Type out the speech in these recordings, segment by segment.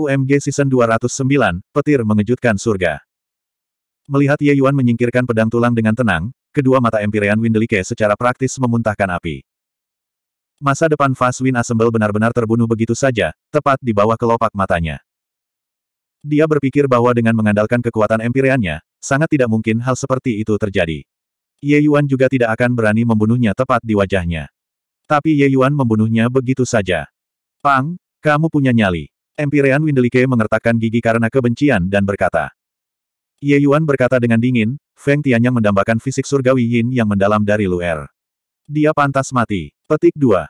UMG Season 209, Petir Mengejutkan Surga. Melihat Ye Yuan menyingkirkan pedang tulang dengan tenang, kedua mata Empyrean Windelike secara praktis memuntahkan api. Masa depan Fast Wind Assemble benar-benar terbunuh begitu saja, tepat di bawah kelopak matanya. Dia berpikir bahwa dengan mengandalkan kekuatan Empyreannya, sangat tidak mungkin hal seperti itu terjadi. Ye Yuan juga tidak akan berani membunuhnya tepat di wajahnya. Tapi Ye Yuan membunuhnya begitu saja. Pang, kamu punya nyali. Empirean Windelike mengertakkan gigi karena kebencian dan berkata. Ye Yuan berkata dengan dingin, Feng Tianyang mendambakan fisik surgawi yin yang mendalam dari Lu'er. Dia pantas mati. Petik 2.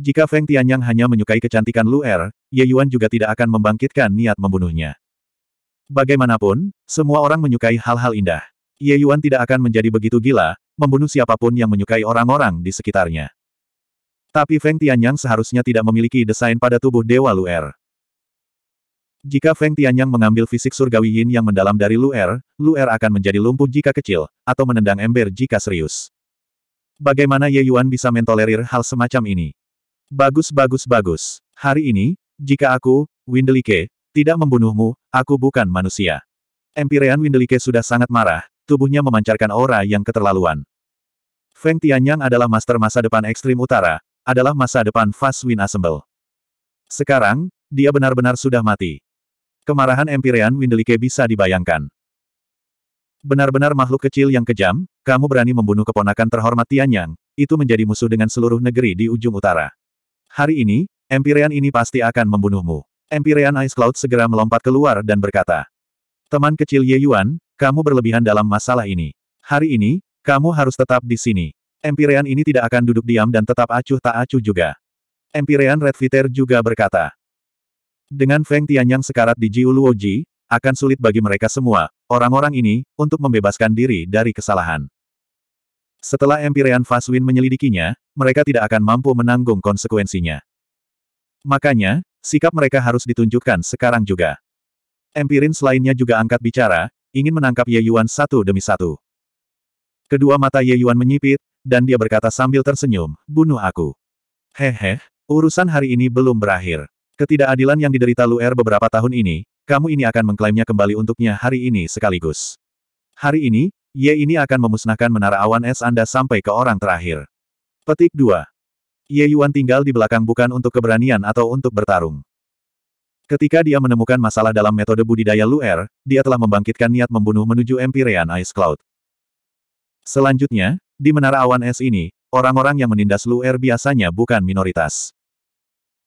Jika Feng Tianyang hanya menyukai kecantikan Lu'er, Ye Yuan juga tidak akan membangkitkan niat membunuhnya. Bagaimanapun, semua orang menyukai hal-hal indah. Ye Yuan tidak akan menjadi begitu gila, membunuh siapapun yang menyukai orang-orang di sekitarnya. Tapi Feng Tianyang seharusnya tidak memiliki desain pada tubuh Dewa Luer. Jika Feng Tianyang mengambil fisik surgawi yin yang mendalam dari Lu Er, Lu Er akan menjadi lumpuh jika kecil, atau menendang ember jika serius. Bagaimana Ye Yuan bisa mentolerir hal semacam ini? Bagus bagus bagus. Hari ini, jika aku, Windelike, tidak membunuhmu, aku bukan manusia. Empirean Windelike sudah sangat marah, tubuhnya memancarkan aura yang keterlaluan. Feng Tianyang adalah master masa depan ekstrim utara, adalah masa depan Fast Wind Assemble. Sekarang, dia benar-benar sudah mati. Kemarahan Empyrean Windelike bisa dibayangkan. Benar-benar makhluk kecil yang kejam, kamu berani membunuh keponakan terhormat Tianyang, itu menjadi musuh dengan seluruh negeri di ujung utara. Hari ini, Empyrean ini pasti akan membunuhmu. Empyrean Ice Cloud segera melompat keluar dan berkata, Teman kecil Ye Yuan, kamu berlebihan dalam masalah ini. Hari ini, kamu harus tetap di sini. Empyrean ini tidak akan duduk diam dan tetap acuh tak acuh juga. Empyrean Red Viter juga berkata, dengan Feng Tianyang sekarat di Jiuluoji, akan sulit bagi mereka semua, orang-orang ini, untuk membebaskan diri dari kesalahan. Setelah Empyrean Faswin menyelidikinya, mereka tidak akan mampu menanggung konsekuensinya. Makanya, sikap mereka harus ditunjukkan sekarang juga. Empirin selainnya juga angkat bicara, ingin menangkap Ye Yuan satu demi satu. Kedua mata Ye Yuan menyipit, dan dia berkata sambil tersenyum, bunuh aku. Hehe, urusan hari ini belum berakhir. Ketidakadilan yang diderita Luer beberapa tahun ini, kamu ini akan mengklaimnya kembali untuknya hari ini sekaligus. Hari ini, Ye ini akan memusnahkan menara awan es Anda sampai ke orang terakhir. Petik 2. Ye Yuan tinggal di belakang bukan untuk keberanian atau untuk bertarung. Ketika dia menemukan masalah dalam metode budidaya Luer, dia telah membangkitkan niat membunuh menuju Empyrean Ice Cloud. Selanjutnya, di menara awan es ini, orang-orang yang menindas Luer biasanya bukan minoritas.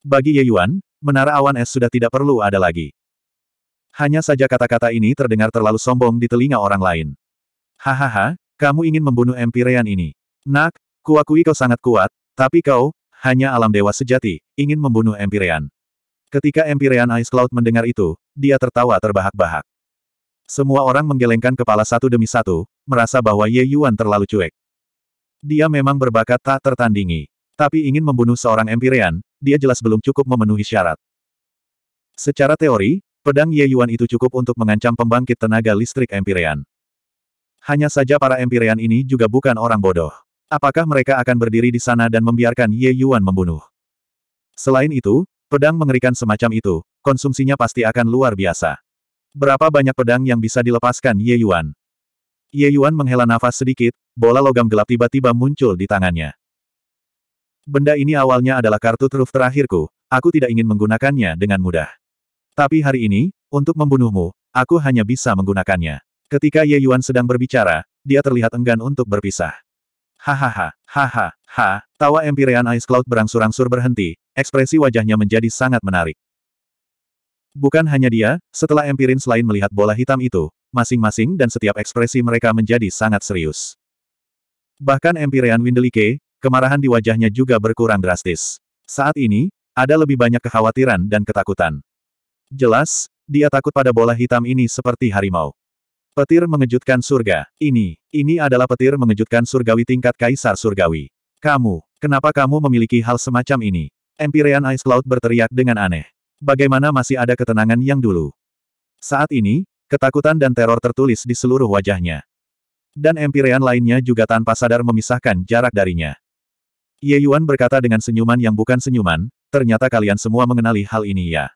Bagi Ye Yuan, menara awan es sudah tidak perlu ada lagi. Hanya saja kata-kata ini terdengar terlalu sombong di telinga orang lain. Hahaha, kamu ingin membunuh Empirean ini. Nak, kuakui kau sangat kuat, tapi kau, hanya alam dewa sejati, ingin membunuh Empirean. Ketika Empirean Ice Cloud mendengar itu, dia tertawa terbahak-bahak. Semua orang menggelengkan kepala satu demi satu, merasa bahwa Ye Yuan terlalu cuek. Dia memang berbakat tak tertandingi. Tapi ingin membunuh seorang Empyrean, dia jelas belum cukup memenuhi syarat. Secara teori, pedang Ye Yuan itu cukup untuk mengancam pembangkit tenaga listrik Empyrean. Hanya saja para Empyrean ini juga bukan orang bodoh. Apakah mereka akan berdiri di sana dan membiarkan Ye Yuan membunuh? Selain itu, pedang mengerikan semacam itu, konsumsinya pasti akan luar biasa. Berapa banyak pedang yang bisa dilepaskan Ye Yuan? Ye Yuan menghela nafas sedikit, bola logam gelap tiba-tiba muncul di tangannya. Benda ini awalnya adalah kartu truf terakhirku, aku tidak ingin menggunakannya dengan mudah. Tapi hari ini, untuk membunuhmu, aku hanya bisa menggunakannya. Ketika Ye Yuan sedang berbicara, dia terlihat enggan untuk berpisah. Hahaha, haha, ha, tawa Empyrean Ice Cloud berangsur-angsur berhenti, ekspresi wajahnya menjadi sangat menarik. Bukan hanya dia, setelah Empirin selain melihat bola hitam itu, masing-masing dan setiap ekspresi mereka menjadi sangat serius. Bahkan Empyrean Windelike, Kemarahan di wajahnya juga berkurang drastis. Saat ini, ada lebih banyak kekhawatiran dan ketakutan. Jelas, dia takut pada bola hitam ini seperti harimau. Petir mengejutkan surga. Ini, ini adalah petir mengejutkan surgawi tingkat kaisar surgawi. Kamu, kenapa kamu memiliki hal semacam ini? Empyrean Ice Cloud berteriak dengan aneh. Bagaimana masih ada ketenangan yang dulu? Saat ini, ketakutan dan teror tertulis di seluruh wajahnya. Dan Empyrean lainnya juga tanpa sadar memisahkan jarak darinya. Ye Yuan berkata dengan senyuman yang bukan senyuman, ternyata kalian semua mengenali hal ini ya.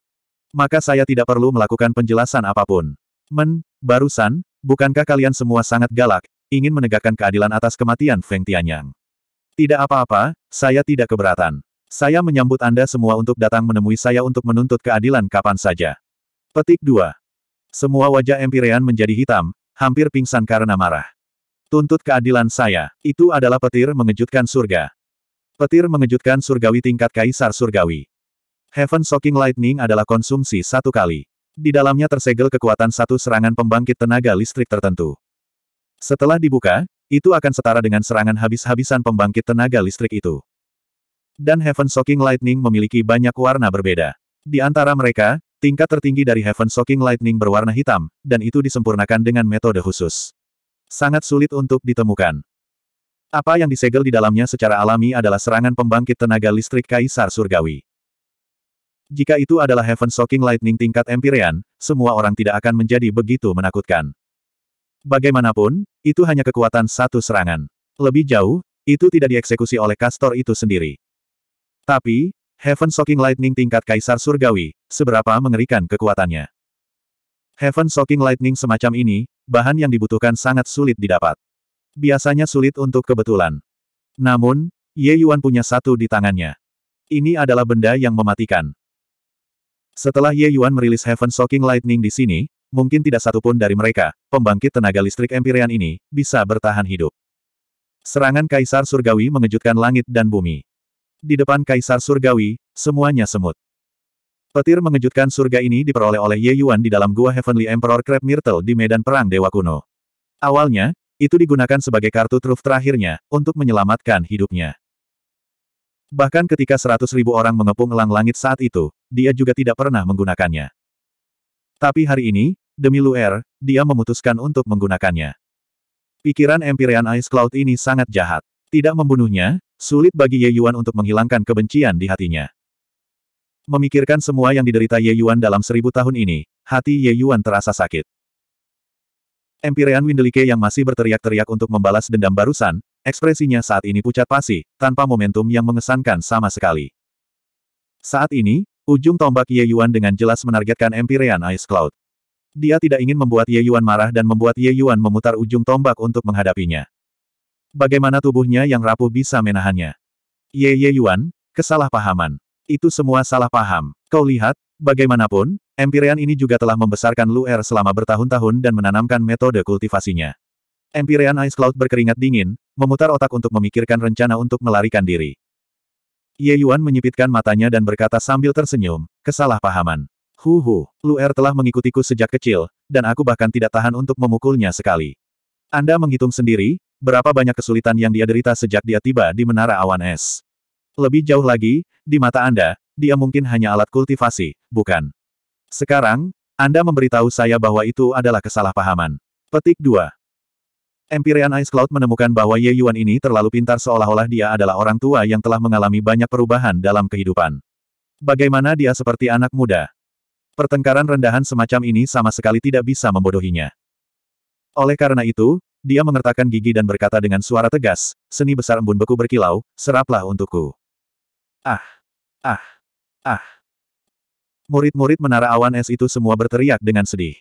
Maka saya tidak perlu melakukan penjelasan apapun. Men, barusan, bukankah kalian semua sangat galak, ingin menegakkan keadilan atas kematian Feng Tianyang? Tidak apa-apa, saya tidak keberatan. Saya menyambut Anda semua untuk datang menemui saya untuk menuntut keadilan kapan saja. Petik 2. Semua wajah Empirean menjadi hitam, hampir pingsan karena marah. Tuntut keadilan saya, itu adalah petir mengejutkan surga. Petir mengejutkan surgawi tingkat kaisar surgawi. Heaven Shocking Lightning adalah konsumsi satu kali. Di dalamnya tersegel kekuatan satu serangan pembangkit tenaga listrik tertentu. Setelah dibuka, itu akan setara dengan serangan habis-habisan pembangkit tenaga listrik itu. Dan Heaven Shocking Lightning memiliki banyak warna berbeda. Di antara mereka, tingkat tertinggi dari Heaven Shocking Lightning berwarna hitam, dan itu disempurnakan dengan metode khusus. Sangat sulit untuk ditemukan. Apa yang disegel di dalamnya secara alami adalah serangan pembangkit tenaga listrik Kaisar Surgawi. Jika itu adalah Heaven Shocking Lightning tingkat Empyrean, semua orang tidak akan menjadi begitu menakutkan. Bagaimanapun, itu hanya kekuatan satu serangan. Lebih jauh, itu tidak dieksekusi oleh Kastor itu sendiri. Tapi, Heaven Shocking Lightning tingkat Kaisar Surgawi, seberapa mengerikan kekuatannya. Heaven Shocking Lightning semacam ini, bahan yang dibutuhkan sangat sulit didapat biasanya sulit untuk kebetulan. Namun, Ye Yuan punya satu di tangannya. Ini adalah benda yang mematikan. Setelah Ye Yuan merilis Heaven Shocking Lightning di sini, mungkin tidak satupun dari mereka, pembangkit tenaga listrik Empyrean ini, bisa bertahan hidup. Serangan Kaisar Surgawi mengejutkan langit dan bumi. Di depan Kaisar Surgawi, semuanya semut. Petir mengejutkan surga ini diperoleh oleh Ye Yuan di dalam gua Heavenly Emperor Crab Myrtle di medan perang Dewa Kuno. Awalnya, itu digunakan sebagai kartu truf terakhirnya, untuk menyelamatkan hidupnya. Bahkan ketika seratus ribu orang mengepung elang langit saat itu, dia juga tidak pernah menggunakannya. Tapi hari ini, demi Luer, dia memutuskan untuk menggunakannya. Pikiran Empyrean Ice Cloud ini sangat jahat. Tidak membunuhnya, sulit bagi Ye Yuan untuk menghilangkan kebencian di hatinya. Memikirkan semua yang diderita Ye Yuan dalam seribu tahun ini, hati Ye Yuan terasa sakit. Empirean Windelike yang masih berteriak-teriak untuk membalas dendam barusan, ekspresinya saat ini pucat pasi, tanpa momentum yang mengesankan sama sekali. Saat ini, ujung tombak Ye Yuan dengan jelas menargetkan Empirean Ice Cloud. Dia tidak ingin membuat Ye Yuan marah dan membuat Ye Yuan memutar ujung tombak untuk menghadapinya. Bagaimana tubuhnya yang rapuh bisa menahannya? Ye Ye Yuan, kesalahpahaman. Itu semua salah paham. Kau lihat, Bagaimanapun, Empyrean ini juga telah membesarkan Lu'er selama bertahun-tahun dan menanamkan metode kultivasinya. Empyrean Ice Cloud berkeringat dingin, memutar otak untuk memikirkan rencana untuk melarikan diri. Ye Yuan menyipitkan matanya dan berkata sambil tersenyum, kesalahpahaman. Huhu, Lu'er telah mengikutiku sejak kecil, dan aku bahkan tidak tahan untuk memukulnya sekali. Anda menghitung sendiri, berapa banyak kesulitan yang dia derita sejak dia tiba di Menara Awan Es. Lebih jauh lagi, di mata Anda, dia mungkin hanya alat kultivasi, bukan? Sekarang, Anda memberitahu saya bahwa itu adalah kesalahpahaman. Petik 2. Empyrean Ice Cloud menemukan bahwa Ye Yuan ini terlalu pintar seolah-olah dia adalah orang tua yang telah mengalami banyak perubahan dalam kehidupan. Bagaimana dia seperti anak muda? Pertengkaran rendahan semacam ini sama sekali tidak bisa membodohinya. Oleh karena itu, dia mengertakkan gigi dan berkata dengan suara tegas, seni besar embun beku berkilau, seraplah untukku. Ah! Ah! Ah! Murid-murid menara awan es itu semua berteriak dengan sedih.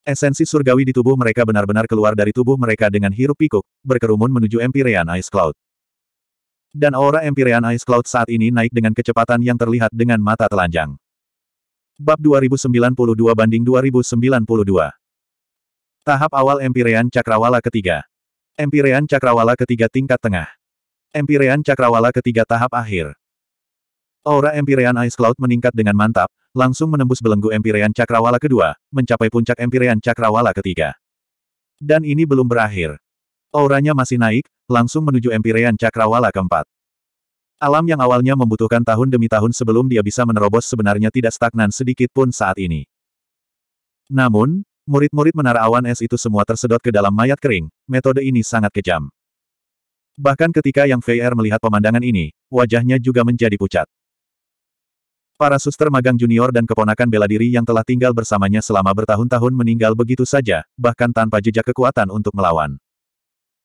Esensi surgawi di tubuh mereka benar-benar keluar dari tubuh mereka dengan hirup pikuk, berkerumun menuju Empyrean Ice Cloud. Dan aura Empyrean Ice Cloud saat ini naik dengan kecepatan yang terlihat dengan mata telanjang. Bab 2092 banding 2092 Tahap awal Empyrean Cakrawala ketiga Empyrean Cakrawala ketiga tingkat tengah. Empyrean Cakrawala ketiga tahap akhir. Aura Empyrean Ice Cloud meningkat dengan mantap, langsung menembus belenggu Empyrean Cakrawala kedua, mencapai puncak Empyrean Cakrawala ketiga. Dan ini belum berakhir. Auranya masih naik, langsung menuju Empyrean Cakrawala keempat. Alam yang awalnya membutuhkan tahun demi tahun sebelum dia bisa menerobos sebenarnya tidak stagnan sedikit pun saat ini. Namun, murid-murid menara awan es itu semua tersedot ke dalam mayat kering, metode ini sangat kejam. Bahkan ketika Yang VR er melihat pemandangan ini, wajahnya juga menjadi pucat. Para suster magang junior dan keponakan bela diri yang telah tinggal bersamanya selama bertahun-tahun meninggal begitu saja, bahkan tanpa jejak kekuatan untuk melawan.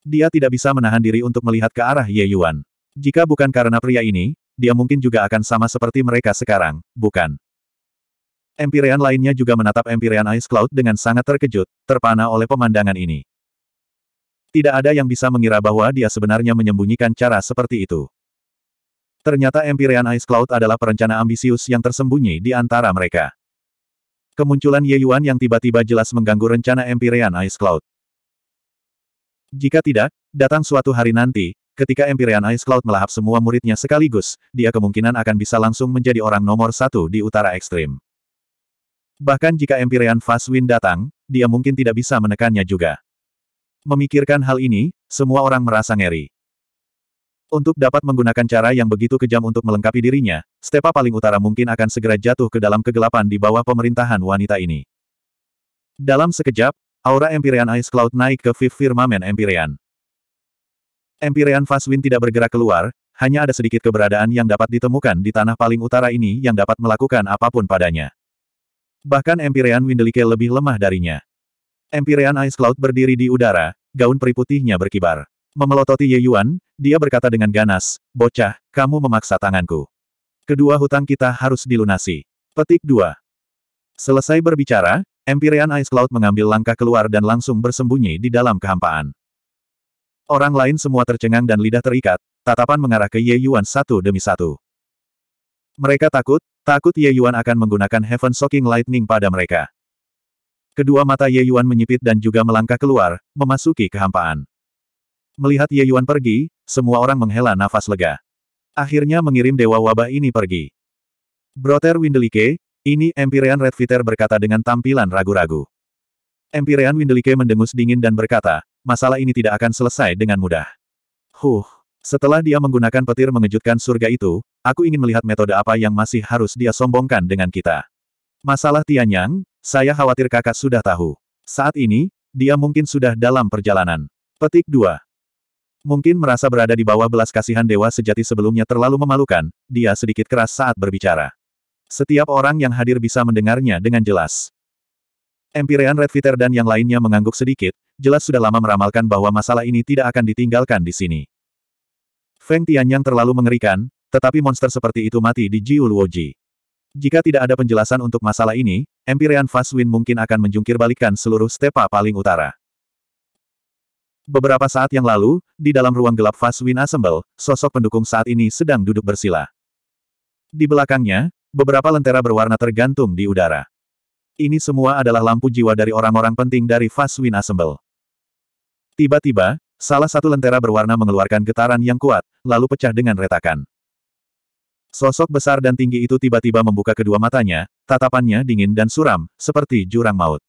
Dia tidak bisa menahan diri untuk melihat ke arah Ye Yuan. Jika bukan karena pria ini, dia mungkin juga akan sama seperti mereka sekarang, bukan? Empyrean lainnya juga menatap Empyrean Ice Cloud dengan sangat terkejut, terpana oleh pemandangan ini. Tidak ada yang bisa mengira bahwa dia sebenarnya menyembunyikan cara seperti itu. Ternyata Empyrean Ice Cloud adalah perencana ambisius yang tersembunyi di antara mereka. Kemunculan Ye Yuan yang tiba-tiba jelas mengganggu rencana Empyrean Ice Cloud. Jika tidak, datang suatu hari nanti, ketika Empyrean Ice Cloud melahap semua muridnya sekaligus, dia kemungkinan akan bisa langsung menjadi orang nomor satu di utara ekstrim. Bahkan jika Empyrean Fast Wind datang, dia mungkin tidak bisa menekannya juga. Memikirkan hal ini, semua orang merasa ngeri. Untuk dapat menggunakan cara yang begitu kejam untuk melengkapi dirinya, Stepa paling utara mungkin akan segera jatuh ke dalam kegelapan di bawah pemerintahan wanita ini. Dalam sekejap, aura Empyrean Ice Cloud naik ke Fifth Firmament Empyrean. Empyrean Faswin tidak bergerak keluar, hanya ada sedikit keberadaan yang dapat ditemukan di tanah paling utara ini yang dapat melakukan apapun padanya. Bahkan Empyrean Windelike lebih lemah darinya. Empyrean Ice Cloud berdiri di udara, gaun peri putihnya berkibar. Memelototi Ye Yuan, dia berkata dengan ganas, Bocah, kamu memaksa tanganku. Kedua hutang kita harus dilunasi. Petik 2. Selesai berbicara, Empyrean Ice Cloud mengambil langkah keluar dan langsung bersembunyi di dalam kehampaan. Orang lain semua tercengang dan lidah terikat, tatapan mengarah ke Ye Yuan satu demi satu. Mereka takut, takut Ye Yuan akan menggunakan Heaven Shocking Lightning pada mereka. Kedua mata Ye Yuan menyipit dan juga melangkah keluar, memasuki kehampaan. Melihat Ye Yuan pergi, semua orang menghela nafas lega. Akhirnya mengirim dewa wabah ini pergi. Brother Windelike, ini Empyrean Red Viter berkata dengan tampilan ragu-ragu. Empyrean Windelike mendengus dingin dan berkata, masalah ini tidak akan selesai dengan mudah. Huh, setelah dia menggunakan petir mengejutkan surga itu, aku ingin melihat metode apa yang masih harus dia sombongkan dengan kita. Masalah Tianyang, saya khawatir kakak sudah tahu. Saat ini, dia mungkin sudah dalam perjalanan. Petik 2. Mungkin merasa berada di bawah belas kasihan dewa sejati sebelumnya terlalu memalukan, dia sedikit keras saat berbicara. Setiap orang yang hadir bisa mendengarnya dengan jelas. Empirean Red Viter dan yang lainnya mengangguk sedikit, jelas sudah lama meramalkan bahwa masalah ini tidak akan ditinggalkan di sini. Feng Tianyang terlalu mengerikan, tetapi monster seperti itu mati di Jiu Luoji. Jika tidak ada penjelasan untuk masalah ini, Empirean Fast mungkin akan menjungkir seluruh stepa paling utara. Beberapa saat yang lalu, di dalam ruang gelap Faswin Assemble, sosok pendukung saat ini sedang duduk bersila. Di belakangnya, beberapa lentera berwarna tergantung di udara. Ini semua adalah lampu jiwa dari orang-orang penting dari Faswin Assemble. Tiba-tiba, salah satu lentera berwarna mengeluarkan getaran yang kuat, lalu pecah dengan retakan. Sosok besar dan tinggi itu tiba-tiba membuka kedua matanya, tatapannya dingin dan suram, seperti jurang maut.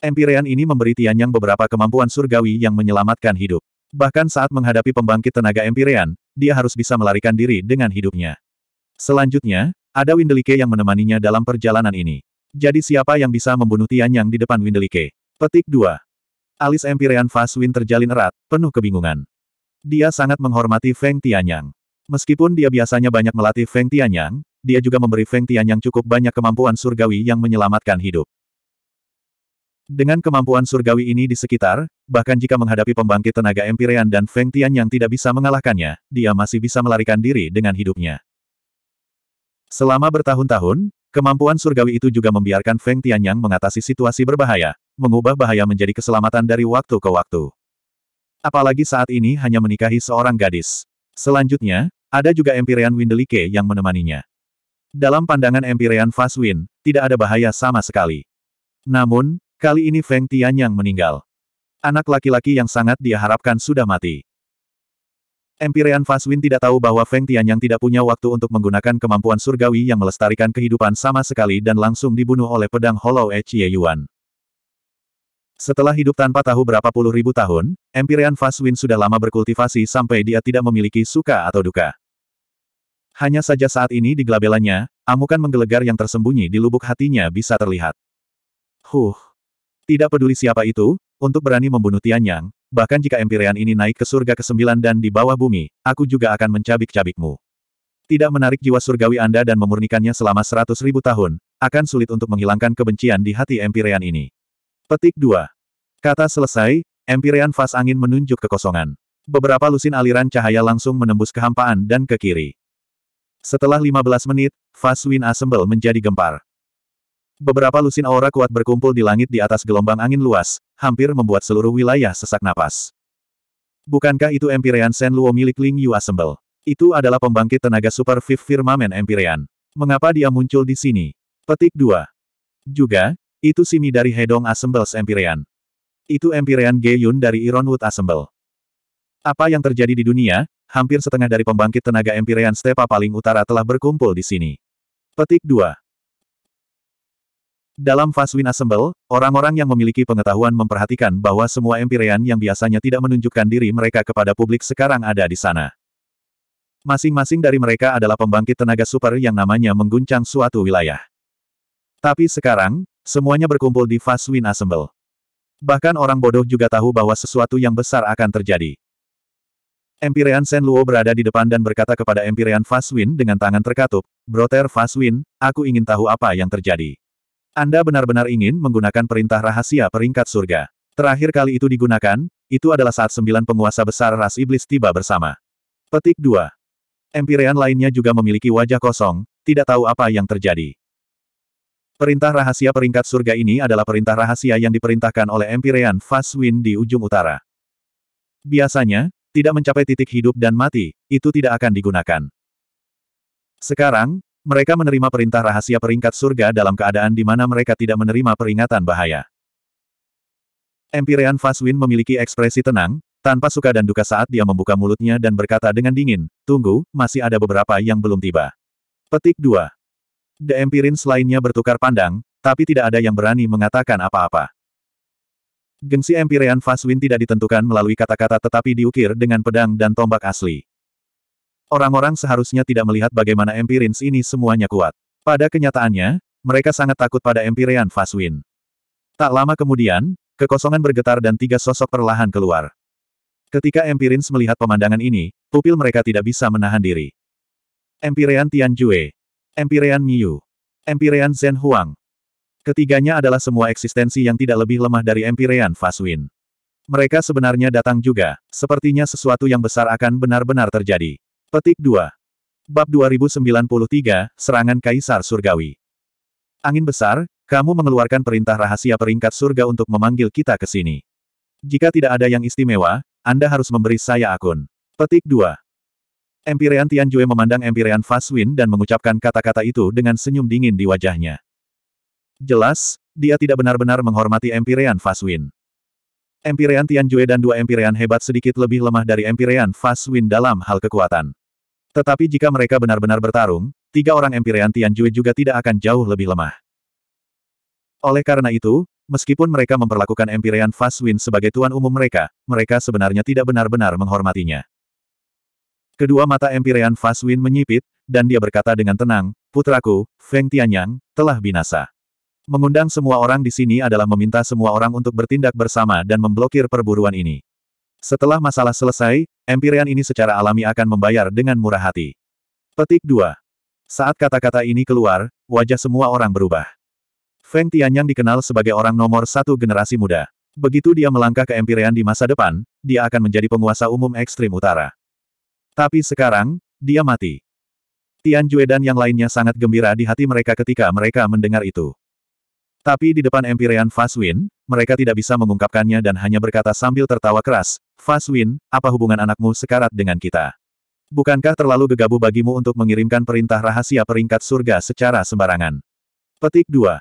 Empirean ini memberi Tianyang beberapa kemampuan surgawi yang menyelamatkan hidup. Bahkan saat menghadapi pembangkit tenaga Empirean, dia harus bisa melarikan diri dengan hidupnya. Selanjutnya, ada Windelike yang menemaninya dalam perjalanan ini. Jadi siapa yang bisa membunuh Tianyang di depan Windelike? Petik 2. Alis Empyrean Faswin terjalin erat, penuh kebingungan. Dia sangat menghormati Feng Tianyang. Meskipun dia biasanya banyak melatih Feng Tianyang, dia juga memberi Feng Tianyang cukup banyak kemampuan surgawi yang menyelamatkan hidup. Dengan kemampuan surgawi ini di sekitar, bahkan jika menghadapi pembangkit tenaga Empyrean dan Feng Tian yang tidak bisa mengalahkannya, dia masih bisa melarikan diri dengan hidupnya. Selama bertahun-tahun, kemampuan surgawi itu juga membiarkan Feng Tian yang mengatasi situasi berbahaya, mengubah bahaya menjadi keselamatan dari waktu ke waktu. Apalagi saat ini hanya menikahi seorang gadis. Selanjutnya, ada juga Empyrean Windelike yang menemaninya. Dalam pandangan Empyrean Faswin, tidak ada bahaya sama sekali. Namun, Kali ini Feng Tianyang meninggal. Anak laki-laki yang sangat dia harapkan sudah mati. Empirean Faswin tidak tahu bahwa Feng Tianyang tidak punya waktu untuk menggunakan kemampuan surgawi yang melestarikan kehidupan sama sekali dan langsung dibunuh oleh pedang Hollow Edge Ye Yuan. Setelah hidup tanpa tahu berapa puluh ribu tahun, Empirean Faswin sudah lama berkultivasi sampai dia tidak memiliki suka atau duka. Hanya saja saat ini di gelabelannya, amukan menggelegar yang tersembunyi di lubuk hatinya bisa terlihat. Huh, tidak peduli siapa itu, untuk berani membunuh Tianyang, bahkan jika Empyrean ini naik ke surga ke-9 dan di bawah bumi, aku juga akan mencabik-cabikmu. Tidak menarik jiwa surgawi Anda dan memurnikannya selama seratus ribu tahun, akan sulit untuk menghilangkan kebencian di hati Empyrean ini. Petik 2. Kata selesai, Empyrean fas angin menunjuk kekosongan. Beberapa lusin aliran cahaya langsung menembus kehampaan dan ke kiri. Setelah 15 menit, fas Win Assemble menjadi gempar. Beberapa lusin aura kuat berkumpul di langit di atas gelombang angin luas, hampir membuat seluruh wilayah sesak napas. Bukankah itu Empyrean Sen Luo milik Ling Yu Assemble? Itu adalah pembangkit tenaga Super Fifth Firmament Empyrean. Mengapa dia muncul di sini? Petik 2. Juga, itu Simi dari Hedong Assembles Empyrean. Itu Empyrean Geyun dari Ironwood Assemble. Apa yang terjadi di dunia, hampir setengah dari pembangkit tenaga Empyrean Stepa paling utara telah berkumpul di sini. Petik 2. Dalam Faswin Win Assemble, orang-orang yang memiliki pengetahuan memperhatikan bahwa semua Empyrean yang biasanya tidak menunjukkan diri mereka kepada publik sekarang ada di sana. Masing-masing dari mereka adalah pembangkit tenaga super yang namanya mengguncang suatu wilayah. Tapi sekarang, semuanya berkumpul di Faswin Win Assemble. Bahkan orang bodoh juga tahu bahwa sesuatu yang besar akan terjadi. Empirean Sen Luo berada di depan dan berkata kepada Empirean Faswin dengan tangan terkatup, "Brother Faswin, aku ingin tahu apa yang terjadi. Anda benar-benar ingin menggunakan perintah rahasia peringkat surga. Terakhir kali itu digunakan, itu adalah saat sembilan penguasa besar ras iblis tiba bersama. Petik 2. Empirean lainnya juga memiliki wajah kosong, tidak tahu apa yang terjadi. Perintah rahasia peringkat surga ini adalah perintah rahasia yang diperintahkan oleh Empirean Faswin di ujung utara. Biasanya, tidak mencapai titik hidup dan mati, itu tidak akan digunakan. Sekarang, mereka menerima perintah rahasia peringkat surga dalam keadaan di mana mereka tidak menerima peringatan bahaya. Empirean Faswin memiliki ekspresi tenang, tanpa suka dan duka saat dia membuka mulutnya dan berkata dengan dingin, Tunggu, masih ada beberapa yang belum tiba. Petik 2. The Empirin lainnya bertukar pandang, tapi tidak ada yang berani mengatakan apa-apa. Gengsi Empirean Faswin tidak ditentukan melalui kata-kata tetapi diukir dengan pedang dan tombak asli. Orang-orang seharusnya tidak melihat bagaimana Empirins ini semuanya kuat. Pada kenyataannya, mereka sangat takut pada Empyrean Faswin. Tak lama kemudian, kekosongan bergetar dan tiga sosok perlahan keluar. Ketika Empirins melihat pemandangan ini, pupil mereka tidak bisa menahan diri. Empyrean Tianjue, Empyrean Miyu, Empyrean Zhen Huang. Ketiganya adalah semua eksistensi yang tidak lebih lemah dari Empyrean Faswin. Mereka sebenarnya datang juga, sepertinya sesuatu yang besar akan benar-benar terjadi. Petik 2. Bab 2093, Serangan Kaisar Surgawi. Angin besar, kamu mengeluarkan perintah rahasia peringkat surga untuk memanggil kita ke sini. Jika tidak ada yang istimewa, Anda harus memberi saya akun. Petik 2. Empirean Tianjue memandang Empirean Faswin dan mengucapkan kata-kata itu dengan senyum dingin di wajahnya. Jelas, dia tidak benar-benar menghormati Empirean Faswin. Empirean Tianjue dan dua Empirean hebat sedikit lebih lemah dari Empirean Faswin dalam hal kekuatan. Tetapi jika mereka benar-benar bertarung, tiga orang Empyrean Tianjue juga tidak akan jauh lebih lemah. Oleh karena itu, meskipun mereka memperlakukan Empyrean Fast sebagai tuan umum mereka, mereka sebenarnya tidak benar-benar menghormatinya. Kedua mata Empyrean Fast menyipit, dan dia berkata dengan tenang, Putraku, Feng Tianyang, telah binasa. Mengundang semua orang di sini adalah meminta semua orang untuk bertindak bersama dan memblokir perburuan ini. Setelah masalah selesai, Empyrean ini secara alami akan membayar dengan murah hati. Petik 2. Saat kata-kata ini keluar, wajah semua orang berubah. Feng Tianyang dikenal sebagai orang nomor satu generasi muda. Begitu dia melangkah ke Empyrean di masa depan, dia akan menjadi penguasa umum ekstrim utara. Tapi sekarang, dia mati. Tian Jue dan yang lainnya sangat gembira di hati mereka ketika mereka mendengar itu. Tapi di depan Empyrean Faswin, mereka tidak bisa mengungkapkannya dan hanya berkata sambil tertawa keras, Faswin, apa hubungan anakmu sekarat dengan kita? Bukankah terlalu gegabah bagimu untuk mengirimkan perintah rahasia peringkat surga secara sembarangan? Petik 2.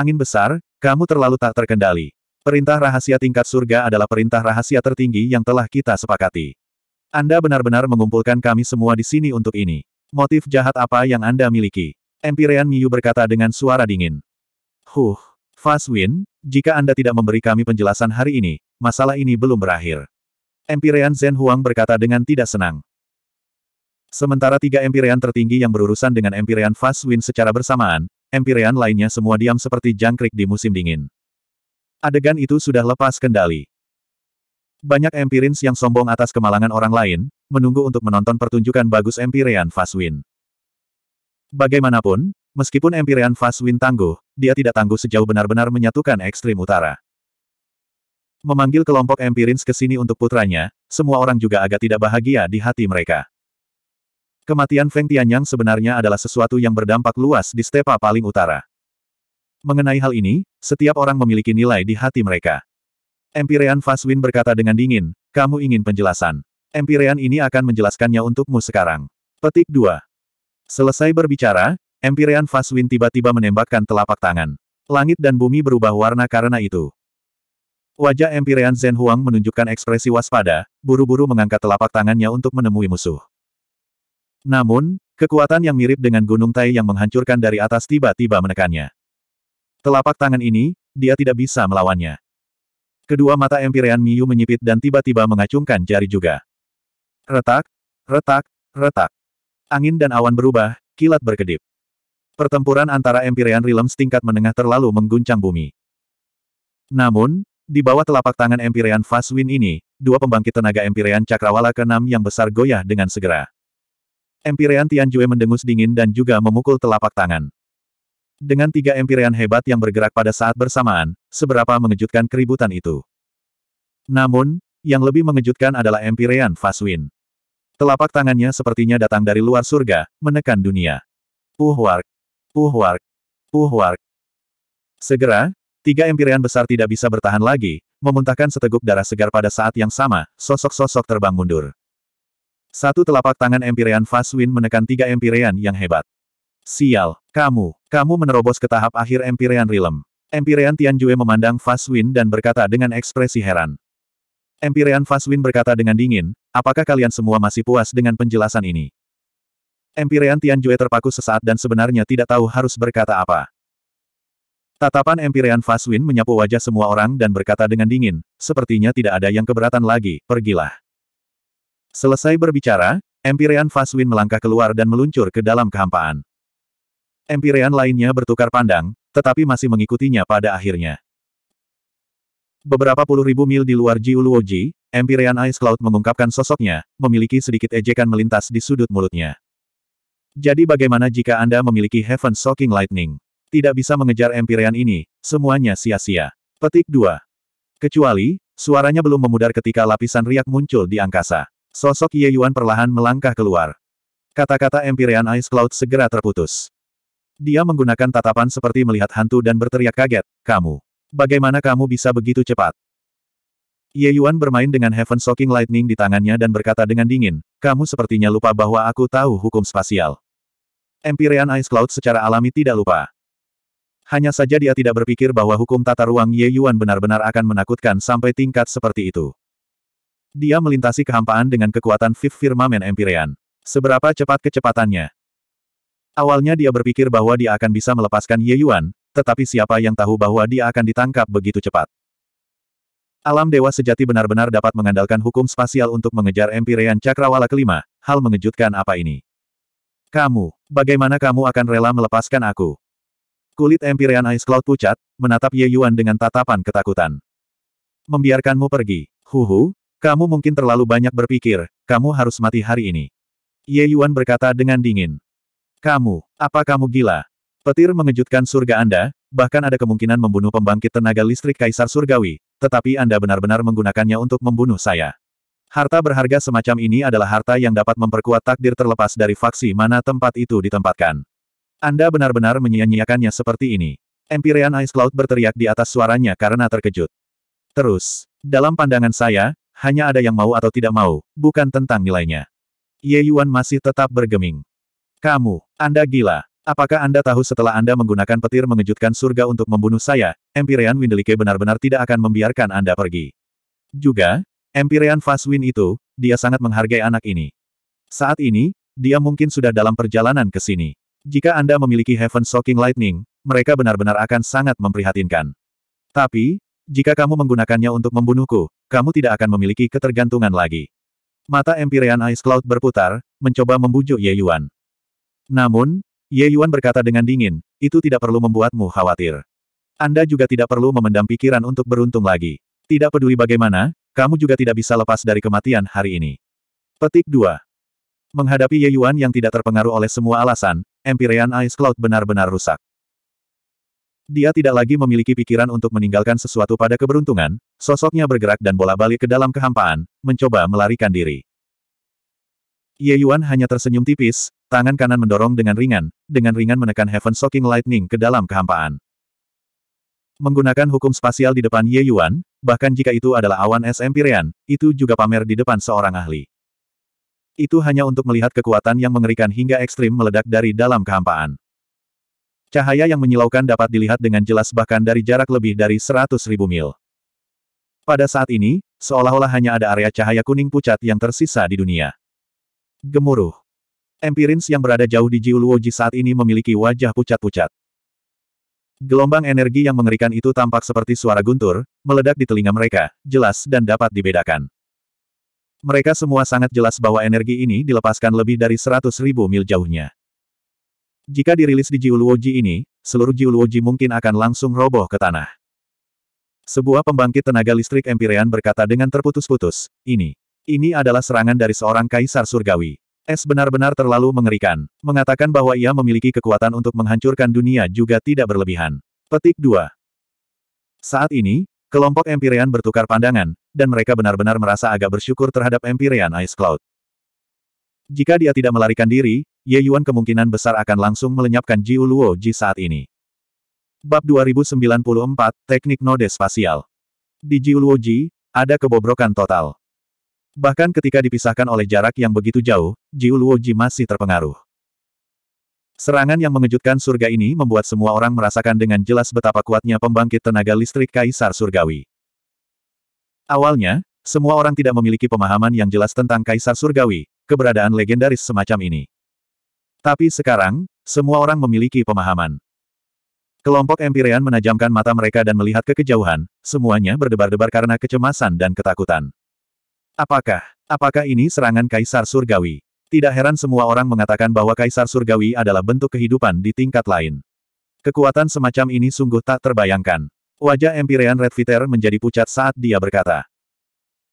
Angin besar, kamu terlalu tak terkendali. Perintah rahasia tingkat surga adalah perintah rahasia tertinggi yang telah kita sepakati. Anda benar-benar mengumpulkan kami semua di sini untuk ini. Motif jahat apa yang Anda miliki? Empyrean Miyu berkata dengan suara dingin. Huh, Faswin, jika Anda tidak memberi kami penjelasan hari ini, masalah ini belum berakhir. Empirean Zhen Huang berkata dengan tidak senang. Sementara tiga empirean tertinggi yang berurusan dengan empirean Faswin secara bersamaan, empirean lainnya semua diam seperti jangkrik di musim dingin. Adegan itu sudah lepas kendali. Banyak empirins yang sombong atas kemalangan orang lain, menunggu untuk menonton pertunjukan bagus empirean Faswin. Bagaimanapun, meskipun empirean Faswin tangguh, dia tidak tangguh sejauh benar-benar menyatukan ekstrim utara. Memanggil kelompok Empirins ke sini untuk putranya, semua orang juga agak tidak bahagia di hati mereka. Kematian Feng Tianyang sebenarnya adalah sesuatu yang berdampak luas di stepa paling utara. Mengenai hal ini, setiap orang memiliki nilai di hati mereka. Empirean Faswin berkata dengan dingin, kamu ingin penjelasan. Empirean ini akan menjelaskannya untukmu sekarang. Petik 2. Selesai berbicara, Empyrean Faswin tiba-tiba menembakkan telapak tangan. Langit dan bumi berubah warna karena itu. Wajah Empyrean Zhen Huang menunjukkan ekspresi waspada, buru-buru mengangkat telapak tangannya untuk menemui musuh. Namun, kekuatan yang mirip dengan Gunung Tai yang menghancurkan dari atas tiba-tiba menekannya. Telapak tangan ini, dia tidak bisa melawannya. Kedua mata Empyrean Miyu menyipit dan tiba-tiba mengacungkan jari juga. Retak, retak, retak. Angin dan awan berubah, kilat berkedip. Pertempuran antara Empyrean Realms tingkat menengah terlalu mengguncang bumi. Namun, di bawah telapak tangan Empyrean Fast Wind ini, dua pembangkit tenaga Empyrean Cakrawala ke-6 yang besar goyah dengan segera. Empyrean Tianjue mendengus dingin dan juga memukul telapak tangan. Dengan tiga Empyrean hebat yang bergerak pada saat bersamaan, seberapa mengejutkan keributan itu. Namun, yang lebih mengejutkan adalah Empyrean Faswin. Telapak tangannya sepertinya datang dari luar surga, menekan dunia. Uhwark, Puh warg. Segera, tiga empirian besar tidak bisa bertahan lagi, memuntahkan seteguk darah segar pada saat yang sama, sosok-sosok terbang mundur. Satu telapak tangan empirian Faswin menekan tiga empirian yang hebat. Sial, kamu, kamu menerobos ke tahap akhir empirian Rilem. Empirian Tianjue memandang Faswin dan berkata dengan ekspresi heran. Empirian Faswin berkata dengan dingin, apakah kalian semua masih puas dengan penjelasan ini? Empirean Tianjue terpaku sesaat dan sebenarnya tidak tahu harus berkata apa. Tatapan Empirean Faswin menyapu wajah semua orang dan berkata dengan dingin, sepertinya tidak ada yang keberatan lagi, pergilah. Selesai berbicara, Empirean Faswin melangkah keluar dan meluncur ke dalam kehampaan. Empirean lainnya bertukar pandang, tetapi masih mengikutinya pada akhirnya. Beberapa puluh ribu mil di luar Jiuluoji, Empirean Ice Cloud mengungkapkan sosoknya, memiliki sedikit ejekan melintas di sudut mulutnya. Jadi bagaimana jika Anda memiliki Heaven Shocking Lightning? Tidak bisa mengejar Empyrean ini, semuanya sia-sia. Petik 2. Kecuali, suaranya belum memudar ketika lapisan riak muncul di angkasa. Sosok Ye Yuan perlahan melangkah keluar. Kata-kata Empyrean Ice Cloud segera terputus. Dia menggunakan tatapan seperti melihat hantu dan berteriak kaget, kamu. Bagaimana kamu bisa begitu cepat? Ye Yuan bermain dengan Heaven Shocking Lightning di tangannya dan berkata dengan dingin, kamu sepertinya lupa bahwa aku tahu hukum spasial. Empyrean Ice Cloud secara alami tidak lupa. Hanya saja dia tidak berpikir bahwa hukum tata ruang Ye Yuan benar-benar akan menakutkan sampai tingkat seperti itu. Dia melintasi kehampaan dengan kekuatan Fifth Firmament Empyrean. Seberapa cepat kecepatannya? Awalnya dia berpikir bahwa dia akan bisa melepaskan Ye Yuan, tetapi siapa yang tahu bahwa dia akan ditangkap begitu cepat. Alam Dewa Sejati benar-benar dapat mengandalkan hukum spasial untuk mengejar Empyrean Cakrawala kelima, hal mengejutkan apa ini? Kamu, Bagaimana kamu akan rela melepaskan aku? Kulit Empyrean Ice Cloud pucat, menatap Ye Yuan dengan tatapan ketakutan. Membiarkanmu pergi. Huhu, kamu mungkin terlalu banyak berpikir, kamu harus mati hari ini. Ye Yuan berkata dengan dingin. Kamu, apa kamu gila? Petir mengejutkan surga Anda, bahkan ada kemungkinan membunuh pembangkit tenaga listrik Kaisar Surgawi, tetapi Anda benar-benar menggunakannya untuk membunuh saya. Harta berharga semacam ini adalah harta yang dapat memperkuat takdir terlepas dari faksi mana tempat itu ditempatkan. Anda benar-benar menyia-nyiakannya seperti ini. Empyrean Ice Cloud berteriak di atas suaranya karena terkejut. Terus, dalam pandangan saya, hanya ada yang mau atau tidak mau, bukan tentang nilainya. Ye Yuan masih tetap bergeming. Kamu, Anda gila. Apakah Anda tahu setelah Anda menggunakan petir mengejutkan surga untuk membunuh saya, Empyrean Windelike benar-benar tidak akan membiarkan Anda pergi. Juga, Empyrean Faswin itu, dia sangat menghargai anak ini. Saat ini, dia mungkin sudah dalam perjalanan ke sini. Jika Anda memiliki Heaven Shocking Lightning, mereka benar-benar akan sangat memprihatinkan. Tapi, jika kamu menggunakannya untuk membunuhku, kamu tidak akan memiliki ketergantungan lagi. Mata Empyrean Ice Cloud berputar, mencoba membujuk Ye Yuan. Namun, Ye Yuan berkata dengan dingin, itu tidak perlu membuatmu khawatir. Anda juga tidak perlu memendam pikiran untuk beruntung lagi. Tidak peduli bagaimana, kamu juga tidak bisa lepas dari kematian hari ini. Petik 2. Menghadapi Ye Yuan yang tidak terpengaruh oleh semua alasan, Empyrean Ice Cloud benar-benar rusak. Dia tidak lagi memiliki pikiran untuk meninggalkan sesuatu pada keberuntungan, sosoknya bergerak dan bola-balik ke dalam kehampaan, mencoba melarikan diri. Ye Yuan hanya tersenyum tipis, tangan kanan mendorong dengan ringan, dengan ringan menekan Heaven Shocking Lightning ke dalam kehampaan. Menggunakan hukum spasial di depan Ye Yuan, bahkan jika itu adalah awan es Empyrean, itu juga pamer di depan seorang ahli. Itu hanya untuk melihat kekuatan yang mengerikan hingga ekstrim meledak dari dalam kehampaan. Cahaya yang menyilaukan dapat dilihat dengan jelas bahkan dari jarak lebih dari ribu mil. Pada saat ini, seolah-olah hanya ada area cahaya kuning pucat yang tersisa di dunia. Gemuruh. Empirins yang berada jauh di Jiuluoji saat ini memiliki wajah pucat-pucat. Gelombang energi yang mengerikan itu tampak seperti suara guntur, meledak di telinga mereka, jelas dan dapat dibedakan. Mereka semua sangat jelas bahwa energi ini dilepaskan lebih dari seratus ribu mil jauhnya. Jika dirilis di Jiuluoji ini, seluruh Jiuluoji mungkin akan langsung roboh ke tanah. Sebuah pembangkit tenaga listrik Empyrean berkata dengan terputus-putus, ini, ini adalah serangan dari seorang kaisar surgawi. Es benar-benar terlalu mengerikan. Mengatakan bahwa ia memiliki kekuatan untuk menghancurkan dunia juga tidak berlebihan. Petik 2. Saat ini, kelompok Empyrean bertukar pandangan, dan mereka benar-benar merasa agak bersyukur terhadap Empyrean Ice Cloud. Jika dia tidak melarikan diri, Ye Yuan kemungkinan besar akan langsung melenyapkan Jiu Luo Ji saat ini. Bab 2094, Teknik Node Spasial Di Jiu Luo Ji, ada kebobrokan total. Bahkan ketika dipisahkan oleh jarak yang begitu jauh, Jiu Luoji masih terpengaruh. Serangan yang mengejutkan surga ini membuat semua orang merasakan dengan jelas betapa kuatnya pembangkit tenaga listrik Kaisar Surgawi. Awalnya, semua orang tidak memiliki pemahaman yang jelas tentang Kaisar Surgawi, keberadaan legendaris semacam ini. Tapi sekarang, semua orang memiliki pemahaman. Kelompok Empyrean menajamkan mata mereka dan melihat ke kejauhan, semuanya berdebar-debar karena kecemasan dan ketakutan. Apakah, apakah ini serangan Kaisar Surgawi? Tidak heran semua orang mengatakan bahwa Kaisar Surgawi adalah bentuk kehidupan di tingkat lain. Kekuatan semacam ini sungguh tak terbayangkan. Wajah Empyrean Viter menjadi pucat saat dia berkata.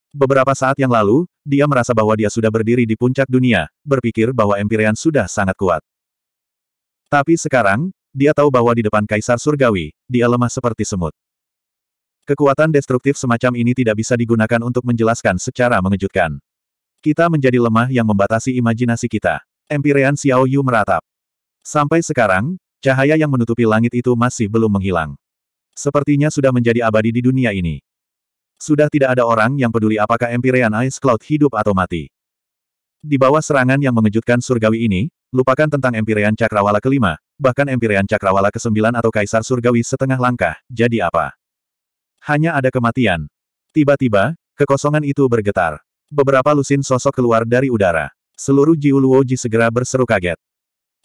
Beberapa saat yang lalu, dia merasa bahwa dia sudah berdiri di puncak dunia, berpikir bahwa Empyrean sudah sangat kuat. Tapi sekarang, dia tahu bahwa di depan Kaisar Surgawi, dia lemah seperti semut. Kekuatan destruktif semacam ini tidak bisa digunakan untuk menjelaskan secara mengejutkan. Kita menjadi lemah yang membatasi imajinasi kita. Empirean Xiao Yu meratap. Sampai sekarang, cahaya yang menutupi langit itu masih belum menghilang. Sepertinya sudah menjadi abadi di dunia ini. Sudah tidak ada orang yang peduli apakah Empirean Ice Cloud hidup atau mati. Di bawah serangan yang mengejutkan surgawi ini, lupakan tentang Empirean Cakrawala kelima, bahkan Empirean Cakrawala ke-9 atau Kaisar Surgawi setengah langkah, jadi apa? Hanya ada kematian. Tiba-tiba, kekosongan itu bergetar. Beberapa lusin sosok keluar dari udara. Seluruh Jiu Luoji segera berseru kaget.